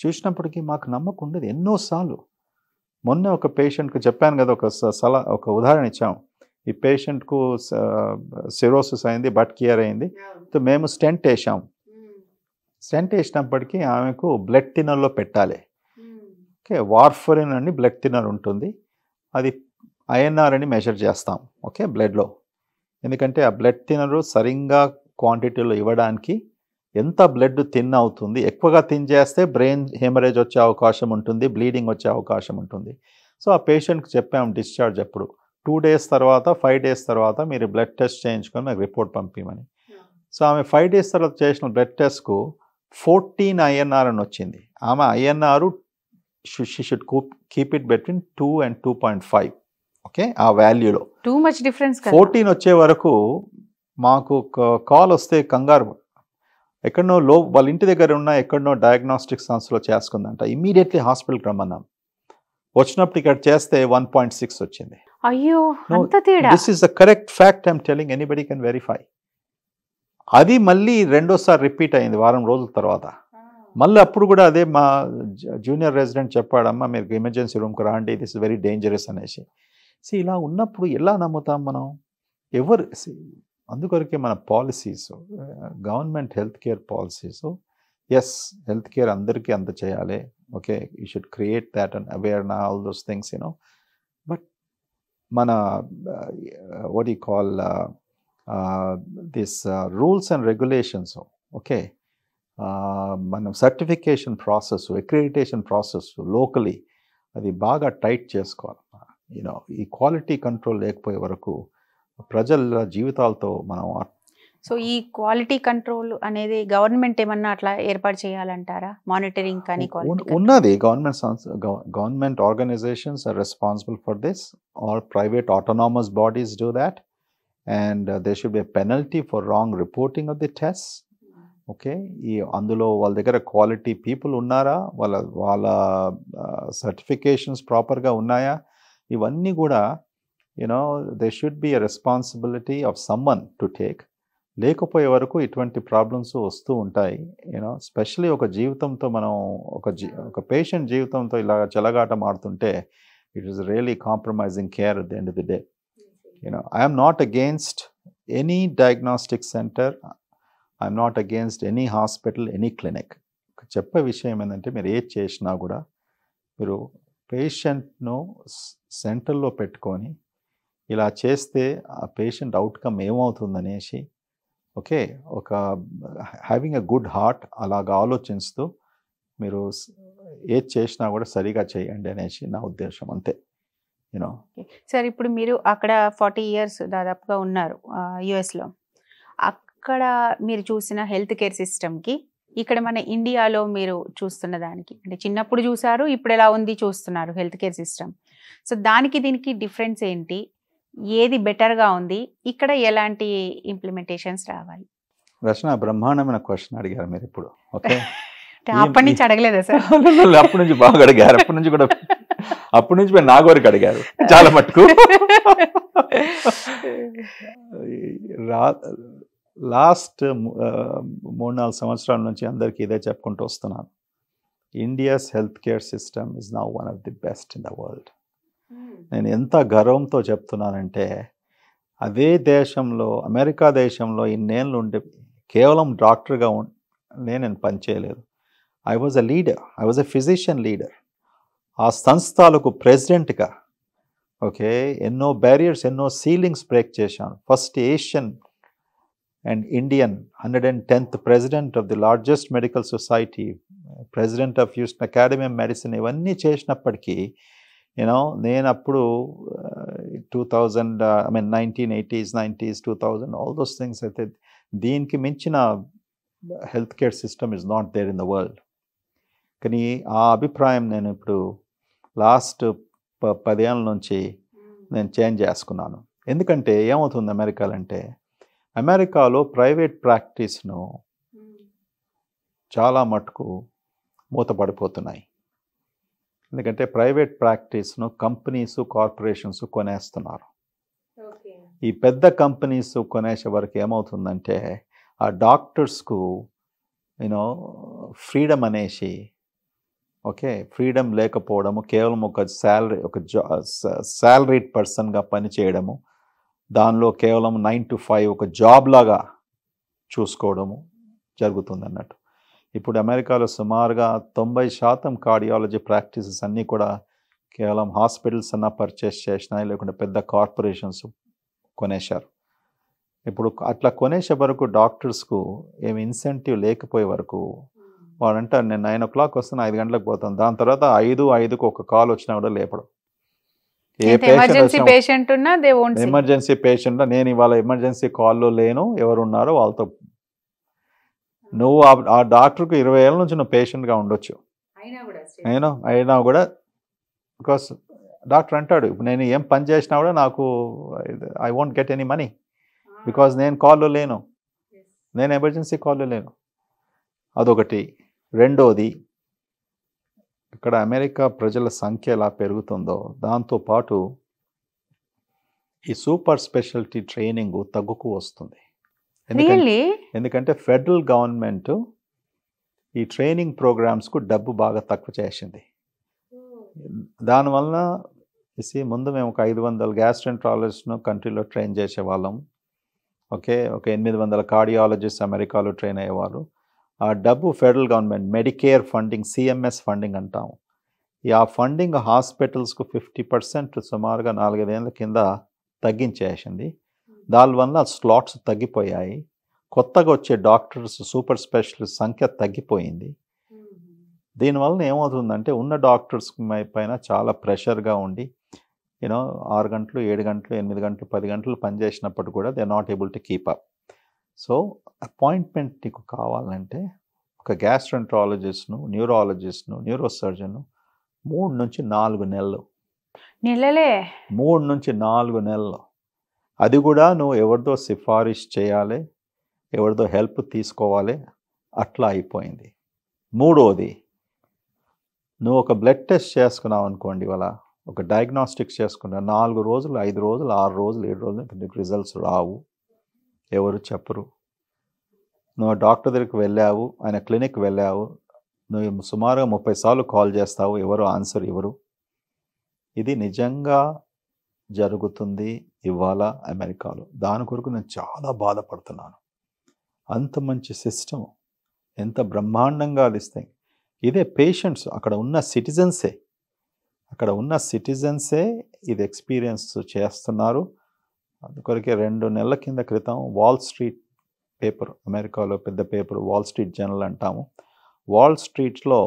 చూసినప్పటికీ మాకు నమ్మకం ఉండేది ఎన్నోసార్లు మొన్న ఒక పేషెంట్కి చెప్పాను కదా ఒక సలా ఒక ఉదాహరణ ఇచ్చాము ఈ పేషెంట్కు సిరోసిస్ అయింది బట్ కియర్ అయింది మేము స్టెంట్ వేసాం స్టెంట్ వేసినప్పటికీ ఆమెకు బ్లడ్ టిన్నర్లో పెట్టాలి ఓకే hmm. వార్ఫరిన్ అని బ్లడ్ టిన్నర్ ఉంటుంది అది ఐఎన్ఆర్ అని మెజర్ చేస్తాం ఓకే బ్లడ్లో ఎందుకంటే ఆ బ్లడ్ తినరు సరిగ్గా క్వాంటిటీలో ఇవ్వడానికి ఎంత బ్లడ్ థిన్ అవుతుంది ఎక్కువగా థిన్ చేస్తే బ్రెయిన్ హెమరేజ్ వచ్చే అవకాశం ఉంటుంది బ్లీడింగ్ వచ్చే అవకాశం ఉంటుంది సో ఆ పేషెంట్కి చెప్పాము డిశ్చార్జ్ అప్పుడు టూ డేస్ తర్వాత ఫైవ్ డేస్ తర్వాత మీరు బ్లడ్ టెస్ట్ చేయించుకొని నాకు రిపోర్ట్ పంపించమని hmm. సో ఆమె ఫైవ్ డేస్ తర్వాత చేసిన బ్లడ్ టెస్ట్కు ఫోర్టీన్ ఐఎన్ఆర్ అని వచ్చింది ఆమె INR she should keep it between two and two point five okay ఆ వాల్యూలో టూ మచ్ డిఫరెన్స్ ఫోర్టీన్ వచ్చే వరకు మాకు కాల్ వస్తే కంగారు ఎక్కడనో లో వాళ్ళ ఇంటి దగ్గర ఉన్న ఎక్కడనో డయాగ్నోస్టిక్ సంస్థలో చేసుకుందంట ఇమీడియట్లీ హాస్పిటల్కి రమ్మన్నాం వచ్చినప్పుడు ఇక్కడ చేస్తే వన్ పాయింట్ సిక్స్ వచ్చింది అయ్యో this is the correct fact I'm telling anybody can verify అది మళ్ళీ రెండోసారి రిపీట్ అయింది వారం రోజుల తర్వాత మళ్ళీ అప్పుడు కూడా అదే మా జూనియర్ రెసిడెంట్ చెప్పాడమ్మా మీరు ఎమర్జెన్సీ రూమ్కి రాండి దిస్ ఇస్ వెరీ డేంజరస్ అనేసి సో ఇలా ఉన్నప్పుడు ఎలా నమ్ముతాం మనం ఎవరు అందుకొరకే మన policies government health care policies yes health care అందరికీ అంత చేయాలి okay you should create that and అవేర్నా all those things you know but మన what you call this rules and regulations okay మనం certification process accreditation process locally అది బాగా tight చేసుకోవాలి you know ఈ క్వాలిటీ కంట్రోల్ లేకపోయే వరకు ప్రజల జీవితాలతో మనం సో ఈ క్వాలిటీ కంట్రోల్ అనేది గవర్నమెంట్ ఏమన్నా అట్లా ఏర్పాటు చేయాలంటారా మానిటరింగ్ కానీ ఉన్నది government government organizations are responsible for this or private autonomous bodies do that and they should be penalty for wrong reporting of the test okay ఈ అందులో వాళ్ళ దగ్గర క్వాలిటీ పీపుల్ ఉన్నారా వాళ్ళ వాళ్ళ సర్టిఫికేషన్స్ uh, ప్రాపర్గా ఉన్నాయా ఇవన్నీ కూడా you know they should be a responsibility of someone to take లేకపోయే వరకు ఇటువంటి ప్రాబ్లమ్స్ వస్తూ ఉంటాయి యూనో స్పెషలీ ఒక జీవితంతో మనం ఒక జీ ఒక పేషెంట్ జీవితంతో ఇలా చెలగాట మారుతుంటే it is really compromising care at the end the day you know I'm not against any diagnostic center I'm not against any hospital any clinic చెప్పే విషయం ఏంటంటే మీరు ఏది చేసినా కూడా మీరు పేషెంట్ను సెంటర్లో పెట్టుకొని ఇలా చేస్తే ఆ పేషెంట్ అవుట్కమ్ ఏమవుతుందనేసి ఓకే ఒక హ్యావింగ్ ఎ గుడ్ హార్ట్ అలాగ ఆలోచిస్తూ మీరు ఏది చేసినా కూడా సరిగా చేయండి అనేసి నా ఉద్దేశం అంతే యూనో సార్ ఇప్పుడు మీరు అక్కడ ఫార్టీ ఇయర్స్ దాదాపుగా ఉన్నారు యుఎస్లో అక్కడ మీరు చూసిన హెల్త్ కేర్ సిస్టమ్కి ఇక్కడ మన ఇండియాలో మీరు చూస్తున్న దానికి అంటే చిన్నప్పుడు చూసారు ఇప్పుడు ఎలా ఉంది చూస్తున్నారు హెల్త్ కేర్ సిస్టమ్ సో దానికి దీనికి డిఫరెన్స్ ఏంటి ఏది బెటర్గా ఉంది ఇక్కడ ఎలాంటి ఇంప్లిమెంటేషన్స్ రావాలి రచన బ్రహ్మాండమైన క్వశ్చన్ అడిగారు మీరు ఇప్పుడు ఓకే [laughs] అప్పటి నుంచి అడగలేదా సార్ [laughs] అప్పటి నుంచి బాగా అడిగారు అప్పటి నుంచి కూడా [laughs] అప్పటి నుంచి మేము నాగోరికి అడిగారు చాలా మట్టుకు లాస్ట్ మూడు నాలుగు సంవత్సరాల నుంచి అందరికీ ఇదే చెప్పుకుంటూ వస్తున్నాను India's health care system is now one of the best in the world hmm. నేను ఎంత గర్వంతో చెప్తున్నానంటే అదే దేశంలో అమెరికా దేశంలో ఇన్నేళ్ళు ఉండే కేవలం డాక్టర్గా ఉ నేను పనిచేయలేదు I was a leader I was a physician leader ఆ సంస్థలకు ప్రెసిడెంట్గా ఓకే ఎన్నో బ్యారియర్స్ ఎన్నో సీలింగ్స్ బ్రేక్ చేశాను first Asian and Indian 110th president of the largest medical society, president of Houston Academy of Medicine ఇవన్నీ చేసినప్పటికీ యూనో నేను అప్పుడు two thousand I mean nineteen eighties nineties two thousand all those things అయితే దీనికి మించిన health care system is not there in the world కానీ ఆ అభిప్రాయం నేను ఇప్పుడు లాస్ట్ పదేళ్ళ నుంచి నేను చేంజ్ చేసుకున్నాను ఎందుకంటే ఏమవుతుంది అమెరికాలంటే అమెరికాలో ప్రైవేట్ ప్రాక్టీస్ను చాలా మటుకు మూతపడిపోతున్నాయి ఎందుకంటే ప్రైవేట్ ప్రాక్టీస్ను కంపెనీస్ కార్పొరేషన్స్ కొనేస్తున్నారు ఈ పెద్ద కంపెనీస్ కొనేసే వరకు ఏమవుతుందంటే ఆ డాక్టర్స్కు యూనో ఫ్రీడమ్ అనేసి ఓకే ఫ్రీడమ్ లేకపోవడము కేవలం ఒక శాలరీ ఒక జా శాలరీడ్ పర్సన్గా పనిచేయడము దానిలో కేవలం నైన్ టు ఫైవ్ ఒక జాబ్ లాగా చూసుకోవడము జరుగుతుంది అన్నట్టు ఇప్పుడు అమెరికాలో సుమారుగా తొంభై శాతం కార్డియాలజీ ప్రాక్టీసెస్ అన్నీ కూడా కేవలం హాస్పిటల్స్ అన్న పర్చేస్ చేసినాయి లేకుంటే పెద్ద కార్పొరేషన్స్ కొనేశారు ఇప్పుడు అట్లా కొనేసే వరకు డాక్టర్స్కు ఏమి ఇన్సెంటివ్ లేకపోయే వరకు hmm. వాడంటారు నేను నైన్ ఓ క్లాక్ వస్తాను ఐదు గంటలకు పోతాను దాని తర్వాత ఐదు ఐదుకు ఒక కాల్ వచ్చినా కూడా లేపడం ఎమర్జెన్సీ పేషెంట్ ఎమర్జెన్సీ పేషెంట్ నేను ఇవాళ ఎమర్జెన్సీ కాల్లో లేను ఎవరు ఉన్నారో వాళ్ళతో నువ్వు ఆ డాక్టర్కు ఇరవై ఏళ్ళ నుంచి నువ్వు పేషెంట్గా ఉండొచ్చు నేను అయినా కూడా బికాస్ డాక్టర్ అంటాడు నేను ఏం పని చేసినా కూడా నాకు I won't get any money because నేను కాల్లో లేను నేను ఎమర్జెన్సీ కాల్లో లేను అదొకటి రెండోది ఇక్కడ అమెరికా ప్రజల సంఖ్య ఎలా పెరుగుతుందో దాంతోపాటు ఈ సూపర్ స్పెషాలిటీ ట్రైనింగ్ తగ్గుకు వస్తుంది ఎందుకంటే ఫెడరల్ గవర్నమెంట్ ఈ ట్రైనింగ్ ప్రోగ్రామ్స్కు డబ్బు బాగా తక్కువ చేసింది దానివల్ల ఇసి ముందు మేము ఒక ఐదు వందల గ్యాస్ట్రెంట్రాలజిస్ట్ను కంట్రీలో ట్రైన్ చేసేవాళ్ళం ఓకే ఒక ఎనిమిది వందల కార్డియాలజిస్ట్ అమెరికాలో ట్రైన్ అయ్యేవారు ఆ డబ్బు federal government Medicare funding CMS funding అంటాం ఆ ఫండింగ్ హాస్పిటల్స్కు ఫిఫ్టీ పర్సెంట్ సుమారుగా నాలుగైదేళ్ల కింద తగ్గించేసింది దానివల్ల స్లాట్స్ తగ్గిపోయాయి కొత్తగా వచ్చే డాక్టర్స్ సూపర్ స్పెషలిస్ట్ సంఖ్య తగ్గిపోయింది దీనివల్ల ఏమవుతుందంటే ఉన్న డాక్టర్స్ పైన చాలా ప్రెషర్గా ఉండి యూనో ఆరు గంటలు ఏడు గంటలు ఎనిమిది గంటలు పది గంటలు పనిచేసినప్పుడు కూడా they not able to keep up so appointment నీకు కావాలంటే ఒక గ్యాస్ట్రంట్రాలజిస్ట్ను న్యూరాలజిస్ట్ను న్యూరోసర్జన్ను మూడు నుంచి నాలుగు నెలలు నెలలే మూడు నుంచి నాలుగు నెలలు అది కూడా నువ్వు ఎవరిదో సిఫారిష్ చేయాలి ఎవరిదో హెల్ప్ తీసుకోవాలి అట్లా అయిపోయింది మూడోది నువ్వు ఒక బ్లడ్ టెస్ట్ చేసుకున్నావు అనుకోండి ఇవాళ ఒక డయాగ్నాస్టిక్స్ చేసుకున్నా నాలుగు రోజులు ఐదు రోజులు ఆరు రోజులు ఏడు రోజులు నీకు రిజల్ట్స్ రావు ఎవరు చెప్పరు నువ్వు డాక్టర్ దగ్గరికి వెళ్ళావు ఆయన క్లినిక్ వెళ్ళావు నువ్వు సుమారుగా ముప్పై సార్లు కాల్ చేస్తావు ఎవరు ఆన్సర్ ఇవ్వరు ఇది నిజంగా జరుగుతుంది ఇవాళ అమెరికాలో దాని కొరకు నేను చాలా బాధపడుతున్నాను అంత మంచి సిస్టమ్ ఎంత బ్రహ్మాండంగా అలిస్తాయి ఇదే పేషెంట్స్ అక్కడ ఉన్న సిటిజన్సే అక్కడ ఉన్న సిటిజన్సే ఇది ఎక్స్పీరియన్స్ చేస్తున్నారు అందుకొరకే రెండు నెలల కింద క్రితం వాల్ స్ట్రీట్ పేపర్ అమెరికాలో పెద్ద పేపర్ వాల్ స్ట్రీట్ జర్నల్ అంటాము వాల్ స్ట్రీట్లో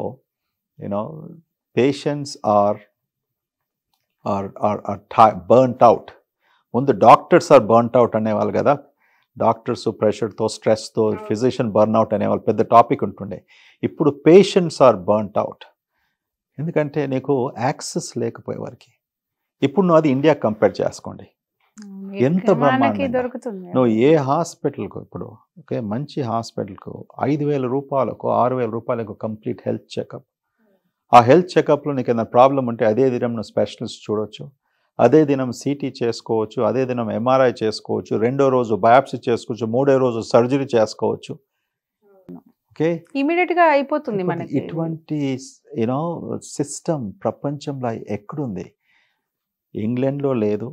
you know patients are are are are burnt out ముందు డాక్టర్స్ ఆర్ బర్న్ట్ అవుట్ అనేవాళ్ళు కదా డాక్టర్స్ ప్రెషర్తో స్ట్రెస్తో ఫిజిషియన్ అవుట్ అనేవాళ్ళు పెద్ద టాపిక్ ఉంటుండే ఇప్పుడు పేషెంట్స్ ఆర్ బర్న్ట్ అవుట్ ఎందుకంటే నీకు యాక్సెస్ లేకపోయేవారికి ఇప్పుడు నువ్వు అది ఇండియా కంపేర్ చేసుకోండి ఎంత బ్రహ్మాండంగా నువ్వు ఏ హాస్పిటల్కు ఇప్పుడు ఓకే మంచి హాస్పిటల్కు ఐదు వేల రూపాయలకు ఆరు వేల రూపాయలకు కంప్లీట్ హెల్త్ చెకప్ ఆ హెల్త్ చెకప్లో నీకు ఏదైనా ప్రాబ్లం ఉంటే అదే దినం నువ్వు స్పెషలిస్ట్ చూడొచ్చు అదే దినం సిటీ చేసుకోవచ్చు అదే దినం ఎంఆర్ఐ చేసుకోవచ్చు రెండో రోజు బయాప్సీ చేసుకోవచ్చు మూడో రోజు సర్జరీ చేసుకోవచ్చు ఓకే గా అయిపోతుంది మన ఇటువంటి యూనో సిస్టమ్ ప్రపంచంలో ఎక్కడుంది ఇంగ్లాండ్లో లేదు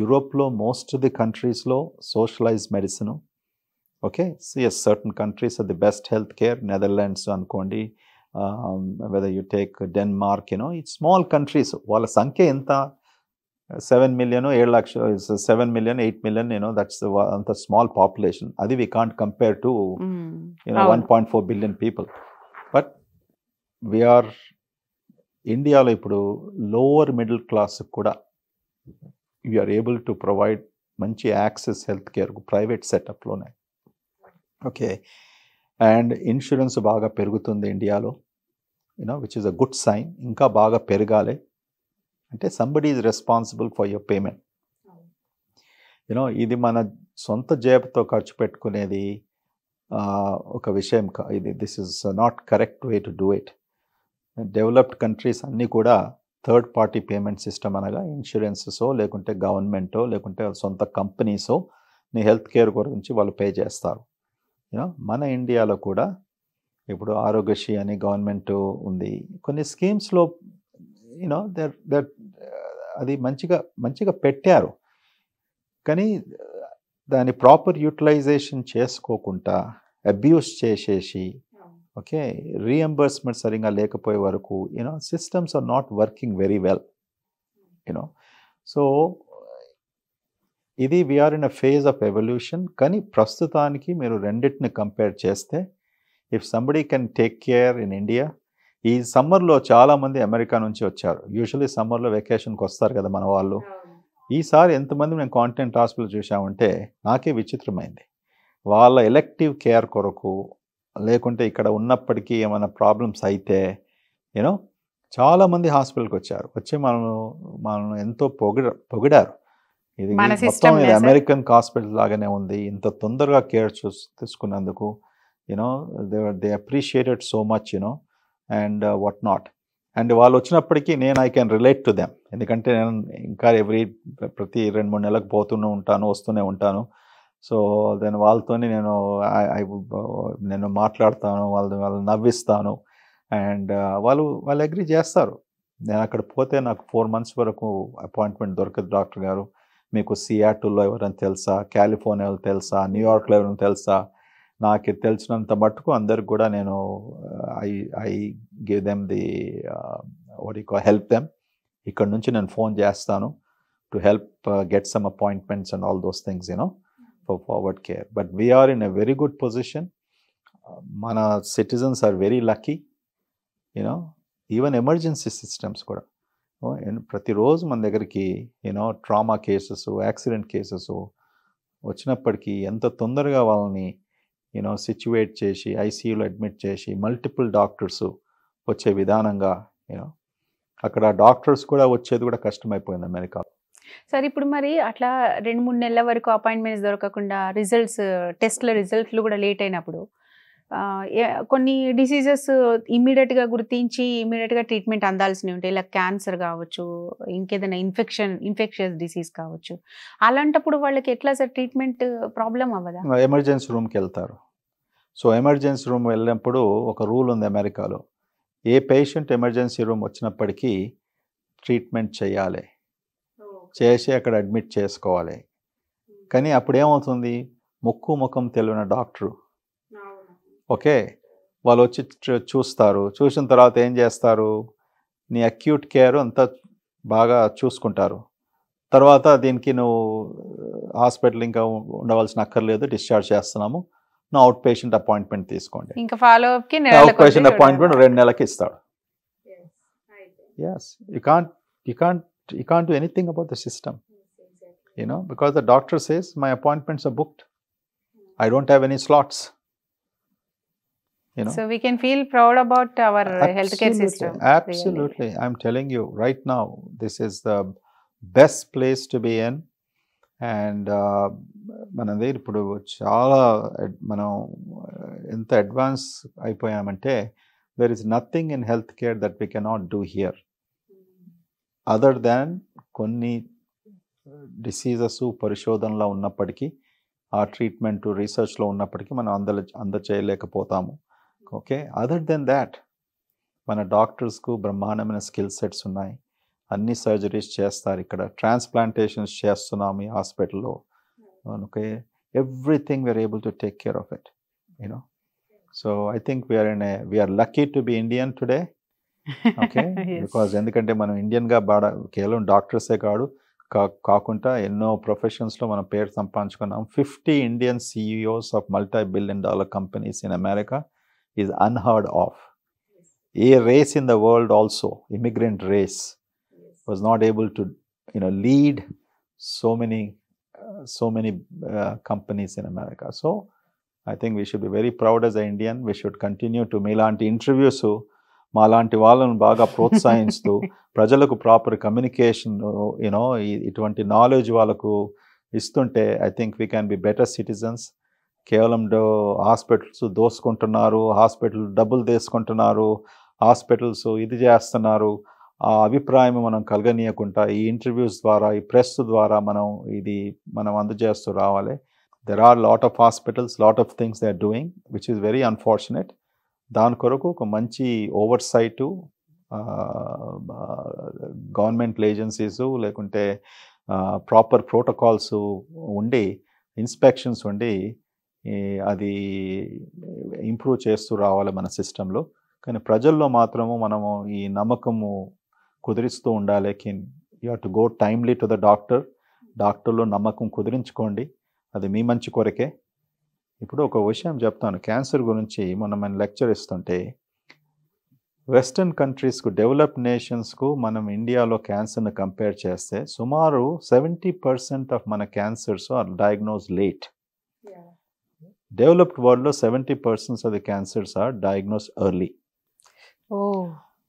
యూరోప్లో మోస్ట్ ది కంట్రీస్లో socialize medicine okay yes certain countries the best health care Netherlands అనుకోండి whether you take Denmark you know ఈ స్మాల్ కంట్రీస్ వాళ్ళ సంఖ్య ఎంత సెవెన్ మిలియన్ ఏడు lakh seven million eight million you know that's అంత స్మాల్ పాపులేషన్ అది we can't compare to you know one point four billion people but we're ఇండియాలో ఇప్పుడు లోవర్ మిడిల్ క్లాస్ కూడా వీఆర్ ఏబుల్ టు ప్రొవైడ్ మంచి యాక్సెస్ హెల్త్ కేర్ ప్రైవేట్ సెటప్లోనే okay and insurance బాగా పెరుగుతుంది ఇండియాలో you know which is a good sign ఇంకా బాగా పెరగాలి అంటే somebody is responsible for your payment you know ఇది మన సొంత జేబుతో ఖర్చు పెట్టుకునేది ఒక విషయం ఇది this is not correct way to do it developed countries అన్నీ కూడా థర్డ్ పార్టీ పేమెంట్ సిస్టమ్ అనగా ఇన్సూరెన్సెసో లేకుంటే గవర్నమెంటో లేకుంటే సొంత కంపెనీసో నీ హెల్త్ కేర్ గురించి వాళ్ళు పే చేస్తారు యూనో మన ఇండియాలో కూడా ఇప్పుడు ఆరోగ్యశ్రీ అని గవర్నమెంట్ ఉంది కొన్ని స్కీమ్స్లో యూనో దర్ దర్ అది మంచిగా మంచిగా పెట్టారు కానీ దాని ప్రాపర్ యూటిలైజేషన్ చేసుకోకుండా అబ్యూస్ చేసేసి ఓకే రీఎంబర్స్మెంట్ సరిగా లేకపోయే వరకు you know systems are not working very well you know so ఇది we're in a phase of evolution కానీ ప్రస్తుతానికి మీరు రెండింటిని కంపేర్ చేస్తే if somebody can take care in India ఈ సమ్మర్లో చాలామంది అమెరికా నుంచి వచ్చారు యూజువలీ సమ్మర్లో వెకేషన్కి వస్తారు కదా మన వాళ్ళు ఈసారి ఎంతమంది మేము కాంటినెంట్ హాస్పిటల్ చూసామంటే నాకే విచిత్రమైంది వాళ్ళ ఎలెక్టివ్ కేర్ కొరకు లేకుంటే ఇక్కడ ఉన్నప్పటికీ ఏమైనా ప్రాబ్లమ్స్ అయితే యూనో చాలామంది హాస్పిటల్కి వచ్చారు వచ్చి మనం మనం ఎంతో పొగిడ పొగిడారు ఇది మొత్తం ఇది అమెరికన్ హాస్పిటల్ లాగానే ఉంది ఇంత తొందరగా కేర్ చూ తీసుకున్నందుకు you know they they appreciated so much you know and what not and వాళ్ళు వచ్చినప్పటికీ నేను I can relate to them ఎందుకంటే నేను ఇంకా ఎవ్రీ ప్రతి రెండు మూడు నెలలకు పోతూనే ఉంటాను వస్తూనే ఉంటాను సో దెన్ వాళ్ళతోని నేను నేను మాట్లాడతాను వాళ్ళ వాళ్ళని నవ్విస్తాను అండ్ వాళ్ళు వాళ్ళు అగ్రి చేస్తారు నేను అక్కడ పోతే నాకు ఫోర్ మంత్స్ వరకు అపాయింట్మెంట్ దొరకదు డాక్టర్ గారు మీకు సియాటల్లో ఎవరైనా తెలుసా కాలిఫోర్నియాలో తెలుసా న్యూయార్క్లో ఎవరైనా తెలుసా నాకు తెలిసినంత మట్టుకు అందరికి కూడా నేను I I give them the వాటి హెల్ప్ దెమ్ ఇక్కడ నుంచి నేను ఫోన్ చేస్తాను to help get some appointments and all those things you know for forward care but we're in a very good position మన citizens are very lucky you know even emergency systems కూడా ప్రతిరోజు మన దగ్గరికి you know trauma cases accident cases వచ్చినప్పటికీ ఎంత తొందరగా వాళ్ళని you know situate చేసి ఐసీయూలో అడ్మిట్ చేసి మల్టిపుల్ డాక్టర్స్ వచ్చే విధానంగా యూనో అక్కడ డాక్టర్స్ కూడా వచ్చేది కూడా కష్టమైపోయింది అమెరికాలో సరే ఇప్పుడు మరి అట్లా రెండు మూడు నెలల వరకు అపాయింట్మెంట్స్ దొరకకుండా రిజల్ట్స్ టెస్ట్ల రిజల్ట్లు కూడా లేట్ అయినప్పుడు కొన్ని డిసీజెస్ ఇమ్మీడియట్గా గుర్తించి ఇమ్మీడియట్గా ట్రీట్మెంట్ అందాల్సినవి ఉంటాయి ఇలా క్యాన్సర్ కావచ్చు ఇంకేదైనా ఇన్ఫెక్షన్ ఇన్ఫెక్షియస్ డిసీజ్ కావచ్చు అలాంటప్పుడు వాళ్ళకి ఎట్లా సార్ ట్రీట్మెంట్ ప్రాబ్లం అవ్వదా ఎమర్జెన్సీ రూమ్కి వెళ్తారు సో ఎమర్జెన్సీ రూమ్ వెళ్ళినప్పుడు ఒక రూల్ ఉంది అమెరికాలో ఏ పేషెంట్ ఎమర్జెన్సీ రూమ్ వచ్చినప్పటికీ ట్రీట్మెంట్ చేయాలి చేసి అక్కడ అడ్మిట్ చేసుకోవాలి కానీ అప్పుడు ఏమవుతుంది ముక్కు ముఖం తెలివిన డాక్టరు ఓకే వాళ్ళు వచ్చి చూస్తారు చూసిన తర్వాత ఏం చేస్తారు నీ అక్యూట్ కేర్ అంతా బాగా చూసుకుంటారు తర్వాత దీనికి నువ్వు హాస్పిటల్ ఇంకా ఉండవలసిన అక్కర్లేదు డిశ్చార్జ్ చేస్తున్నాము నువ్వు అవుట్ పేషెంట్ అపాయింట్మెంట్ తీసుకోండి ఇంకా ఫాలో అప్కి అవుట్ పేషెంట్ అపాయింట్మెంట్ రెండు నెలలకి ఇస్తాడు yes you can't you can't You can't do anything about the system, you know, because the doctor says my appointments are booked. I don't have any slots. You know? So we can feel proud about our absolutely, healthcare system. Absolutely, really. I'm telling you right now, this is the best place to be in. And మనది ఇప్పుడు చాలా మనం ఎంత advance అయిపోయామంటే there is nothing in health care that we cannot do here other than కొన్ని diseases పరిశోధనలో ఉన్నప్పటికీ ఆ ట్రీట్మెంట్ రీసెర్చ్లో ఉన్నప్పటికీ మనం అంద అందచేయలేకపోతాము ఓకే అదర్ దెన్ దాట్ మన డాక్టర్స్కు బ్రహ్మాండమైన స్కిల్ సెట్స్ ఉన్నాయి అన్ని సర్జరీస్ చేస్తారు ఇక్కడ ట్రాన్స్ప్లాంటేషన్స్ చేస్తున్నాము ఈ హాస్పిటల్లో okay everything we're able to take care of it you know so I think we're in a we're lucky to be Indian today okay [laughs] because ఎందుకంటే మనం ఇండియన్గా బాడ కేవలం డాక్టర్సే కాదు కాకుండా ఎన్నో ప్రొఫెషన్స్లో మనం పేరు సంపాదించుకున్నాం fifty Indian CEOs of multi billion dollar companies in America is unheard of a race in the world also immigrant race was not able to you know lead so many so many companies in America so I think we should be very proud as a Indian we should continue to మీలాంటి interviews మా లాంటి వాళ్ళను బాగా ప్రోత్సహిస్తూ ప్రజలకు proper communication you know ఇటువంటి knowledge వాళ్ళకు ఇస్తుంటే I think we can be better citizens కేవలం హాస్పిటల్స్ దోసుకుంటున్నారు హాస్పిటల్ డబ్బులు తీసుకుంటున్నారు హాస్పిటల్స్ ఇది చేస్తున్నారు ఆ అభిప్రాయం మనం కలగనీయకుండా ఈ ఇంటర్వ్యూస్ ద్వారా ఈ ప్రెస్ ద్వారా మనం ఇది మనం అందజేస్తూ రావాలి there are lot of hospitals lot of things they are doing which is very unfortunate దాని కొరకు ఒక మంచి ఓవర్ సైటు గవర్నమెంట్ ఏజెన్సీస్ లేకుంటే ప్రాపర్ ప్రోటోకాల్స్ ఉండి ఇన్స్పెక్షన్స్ ఉండి అది ఇంప్రూవ్ చేస్తూ రావాలి మన సిస్టంలో కానీ ప్రజల్లో మాత్రము మనము ఈ నమ్మకము కుదిరిస్తూ ఉండాలి can you have to go timely to the doctor డాక్టర్లో నమ్మకం కుదిరించుకోండి అది మీ మంచి కొరకే ఇప్పుడు ఒక విషయం చెప్తాను క్యాన్సర్ గురించి మనం మనం లెక్చర్ ఇస్తుంటే వెస్టర్న్ కంట్రీస్కు డెవలప్ నేషన్స్కు మనం ఇండియాలో క్యాన్సర్ను కంపేర్ చేస్తే సుమారు సెవెంటీ పర్సెంట్ ఆఫ్ మన cancers are diagnose late developed వరల్డ్లో seventy percents of the cancers are diagnose early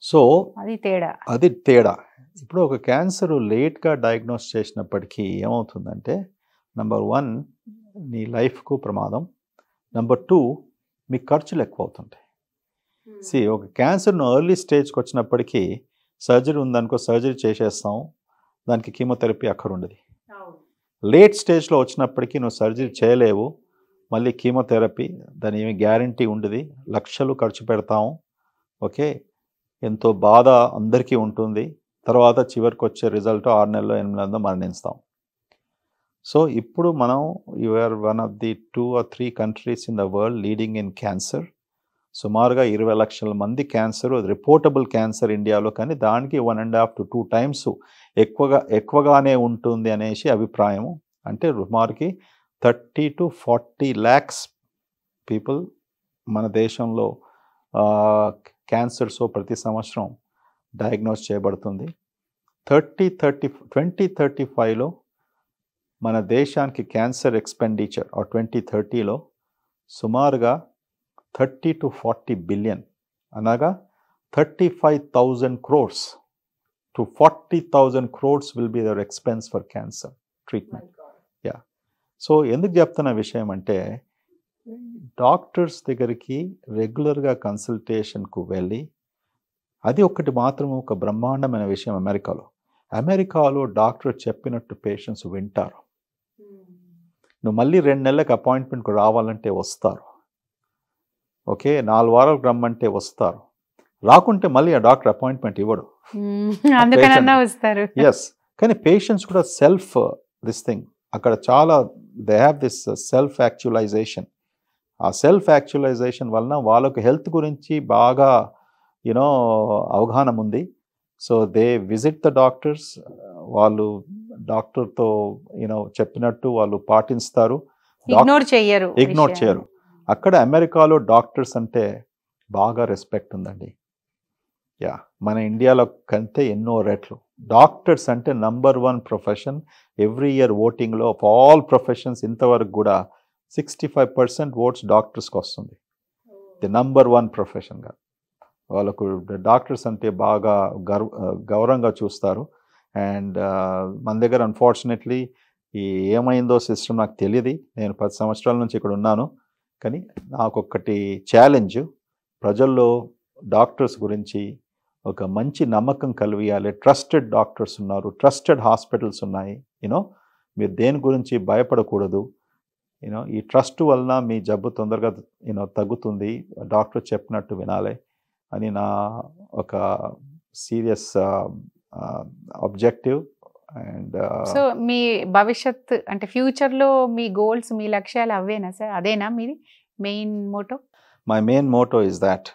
so అది తేడా అది తేడా ఇప్పుడు ఒక క్యాన్సర్ లేట్గా డయాగ్నోస్ చేసినప్పటికీ ఏమవుతుందంటే నంబర్ వన్ నీ లైఫ్కు ప్రమాదం నెంబర్ టూ మీ ఖర్చులు ఎక్కువ అవుతుంటాయి సి hmm. ఒక క్యాన్సర్ను ఎర్లీ స్టేజ్కి వచ్చినప్పటికీ సర్జరీ ఉందనుకో సర్జరీ చేసేస్తాం దానికి కీమోథెరపీ అక్కరుండదు లేట్ స్టేజ్లో వచ్చినప్పటికీ నువ్వు సర్జరీ చేయలేవు మళ్ళీ కీమోథెరపీ దాని ఏమి గ్యారంటీ ఉండదు లక్షలు ఖర్చు పెడతాం ఓకే ఎంతో బాధ అందరికీ ఉంటుంది తర్వాత చివరికి వచ్చే రిజల్ట్ ఆరు నెలలో ఎనిమిది నెలలో మరణిస్తాం సో ఇప్పుడు మనం you're one of the two or three countries in the world leading in cancer సుమారుగా ఇరవై లక్షల మంది క్యాన్సర్ రిపోర్టబుల్ క్యాన్సర్ ఇండియాలో కానీ దానికి one and half to two times ఎక్కువగా ఎక్కువగానే ఉంటుంది అనేసి అభిప్రాయం అంటే సుమారుకి thirty to forty lakhs people మన దేశంలో క్యాన్సర్స్ ప్రతి సంవత్సరం డయాగ్నోస్ చేయబడుతుంది థర్టీ థర్టీ ట్వంటీ థర్టీ ఫైవ్లో మన దేశానికి క్యాన్సర్ ఎక్స్పెండిచర్ ఆ ట్వంటీ థర్టీలో సుమారుగా థర్టీ టు ఫార్టీ బిలియన్ అనగా thirty five thousand crores to forty thousand crores will be their expense for cancer treatment yeah oh so ఎందుకు చెప్తున్న విషయం అంటే డాక్టర్స్ దగ్గరికి రెగ్యులర్గా కన్సల్టేషన్కు వెళ్ళి అది ఒకటి మాత్రం ఒక బ్రహ్మాండమైన విషయం అమెరికాలో అమెరికాలో డాక్టర్ చెప్పినట్టు పేషెంట్స్ వింటారు నువ్వు మళ్ళీ రెండు నెలలకు అపాయింట్మెంట్కి రావాలంటే వస్తారు ఓకే నాలుగు వారాలకు రమ్మంటే వస్తారు రాకుంటే మళ్ళీ ఆ డాక్టర్ అపాయింట్మెంట్ ఇవ్వడు ఎస్ కానీ పేషెంట్స్ కూడా సెల్ఫ్ దిస్ థింగ్ అక్కడ చాలా they have this self actualization ఆ సెల్ఫ్ యాక్చువలైజేషన్ వలన వాళ్ళకు హెల్త్ గురించి బాగా యునో అవగాహన ఉంది so they visit the doctors వాళ్ళు డాక్టర్తో యూనో చెప్పినట్టు వాళ్ళు పాటిస్తారు ఇగ్నోర్ చేయరు ఇగ్నోర్ చేయరు అక్కడ అమెరికాలో డాక్టర్స్ అంటే బాగా రెస్పెక్ట్ ఉందండి యా మన ఇండియాలో కంటే ఎన్నో రెట్లు డాక్టర్స్ అంటే number one profession every year ఓటింగ్లో ఆఫ్ ఆల్ ప్రొఫెషన్స్ ఇంతవరకు కూడా సిక్స్టీ ఫైవ్ పర్సెంట్ ఓట్స్ డాక్టర్స్కి వస్తుంది ది నంబర్ వన్ ప్రొఫెషన్గా వాళ్ళకు డాక్టర్స్ అంటే బాగా గర్వ గౌరవంగా చూస్తారు అండ్ మన దగ్గర అన్ఫార్చునేట్లీ ఈ ఏమైందో సిస్టమ్ నాకు తెలియదు నేను పది సంవత్సరాల నుంచి ఇక్కడ ఉన్నాను కానీ నాకు ఒక్కటి ఛాలెంజ్ ప్రజల్లో డాక్టర్స్ గురించి ఒక మంచి నమ్మకం కలివియాలి ట్రస్టెడ్ డాక్టర్స్ ఉన్నారు ట్రస్టెడ్ హాస్పిటల్స్ ఉన్నాయి యూనో మీరు దేని గురించి భయపడకూడదు యూనో ఈ ట్రస్ట్ వలన మీ జబ్బు తొందరగా యూనో తగ్గుతుంది డాక్టర్ చెప్పినట్టు వినాలి అని నా ఒక serious Uh, objective and uh, so me bhavishyat ante future lo me goals me lakshya lakshyalu avvena sir adena meedi main motto my main motto is that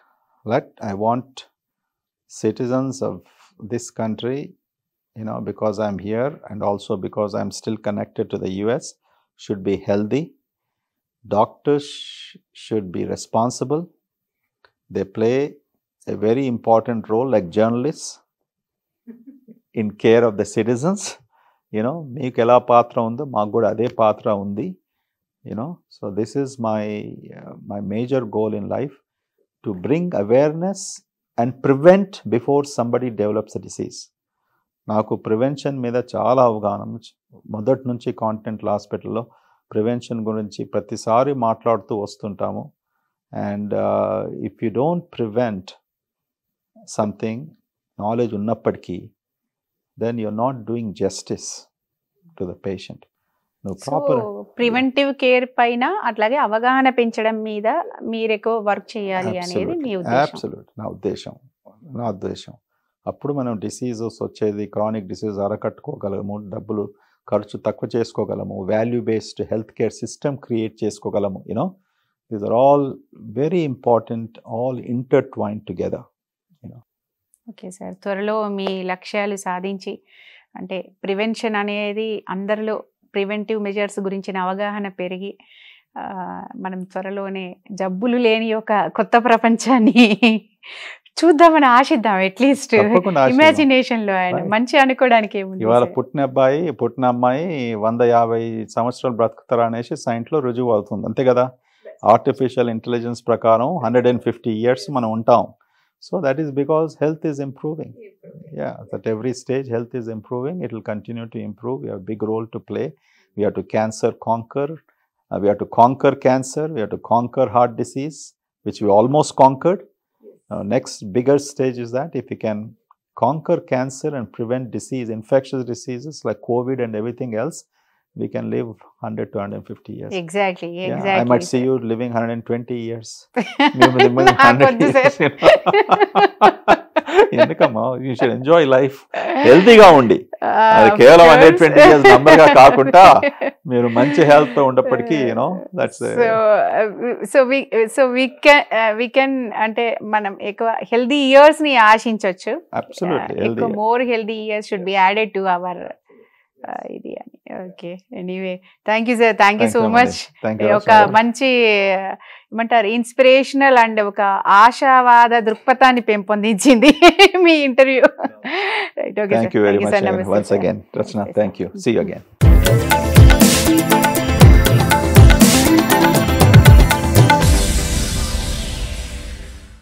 let i want citizens of this country you know because i'm here and also because i'm still connected to the us should be healthy doctors should be responsible they play a very important role like journalists in care of the citizens you know మీకు ఎలా పాత్ర ఉందో మాకు కూడా అదే పాత్ర ఉంది you know so this is my my major goal in life to bring awareness and prevent before somebody develops a disease నాకు ప్రివెన్షన్ మీద చాలా అవగాహన మొదటి నుంచి కాంటినెంటల్ హాస్పిటల్లో ప్రివెన్షన్ గురించి ప్రతిసారి మాట్లాడుతూ వస్తుంటాము and if you don't prevent something knowledge ఉన్నప్పటికీ then you're not doing justice to the patient proper preventive care పైన అట్లాగే అవగాహన పెంచడం మీద మీరు ఎక్కువ వర్క్ చేయాలి అనేది మీ అబ్సల్యూట్ నా ఉద్దేశం నా ఉద్దేశం అప్పుడు మనం డిసీజెస్ వచ్చేది క్రానిక్ డిసీజ్ అరకట్టుకోగలము డబ్బులు ఖర్చు తక్కువ చేసుకోగలము value based health care system create చేసుకోగలము you know these are all very important all intertwine together okay sir త్వరలో మీ లక్ష్యాలు సాధించి అంటే ప్రివెన్షన్ అనేది అందరిలో ప్రివెంటివ్ మెజర్స్ గురించిన అవగాహన పెరిగి మనం త్వరలోనే జబ్బులు లేని ఒక కొత్త ప్రపంచాన్ని చూద్దామని ఆశిద్దాం అట్లీస్ట్ ఇమాజినేషన్ లో ఆయన మంచి అనుకోవడానికి ఇవాళ పుట్టిన అబ్బాయి పుట్టిన అమ్మాయి వంద యాభై సంవత్సరాలు బ్రతుకుతారు అనేసి లో రుజువు అవుతుంది అంతే కదా ఆర్టిఫిషియల్ ఇంటెలిజెన్స్ ప్రకారం హండ్రెడ్ అండ్ ఫిఫ్టీ ఇయర్స్ మనం ఉంటాం So that is because health is improving. improving. Yeah, at every stage, health is improving. It will continue to improve. We have a big role to play. We have to cancer conquer. Uh, we have to conquer cancer. We have to conquer heart disease, which we almost conquered. Uh, next bigger stage is that if we can conquer cancer and prevent disease, infectious diseases like COVID and everything else, we can live 100 to 150 years. Exactly, yeah, exactly. I might see you living 120 years. [laughs] [laughs] ఎందుకమ్మా you should enjoy life హెల్తీగా ఉండి ah, అది కేవలం hundred twenty years number గా కాకుండా [laughs] మీరు మంచి health తో ఉన్నప్పటికీ you know that's so we so we can we can అంటే మనం ఎక్కువ హెల్దీ ఇయర్స్ ని ఆశించవచ్చు more healthy years should be added to our Uh, ఇది అని okay anyway thank you sir thank you so much ఒక మంచి ఏమంటారు ఇన్స్పిరేషనల్ అండ్ ఒక ఆశావాద దృక్పథాన్ని పెంపొందించింది మీ interview thank you very much once again Rachana thank you see you again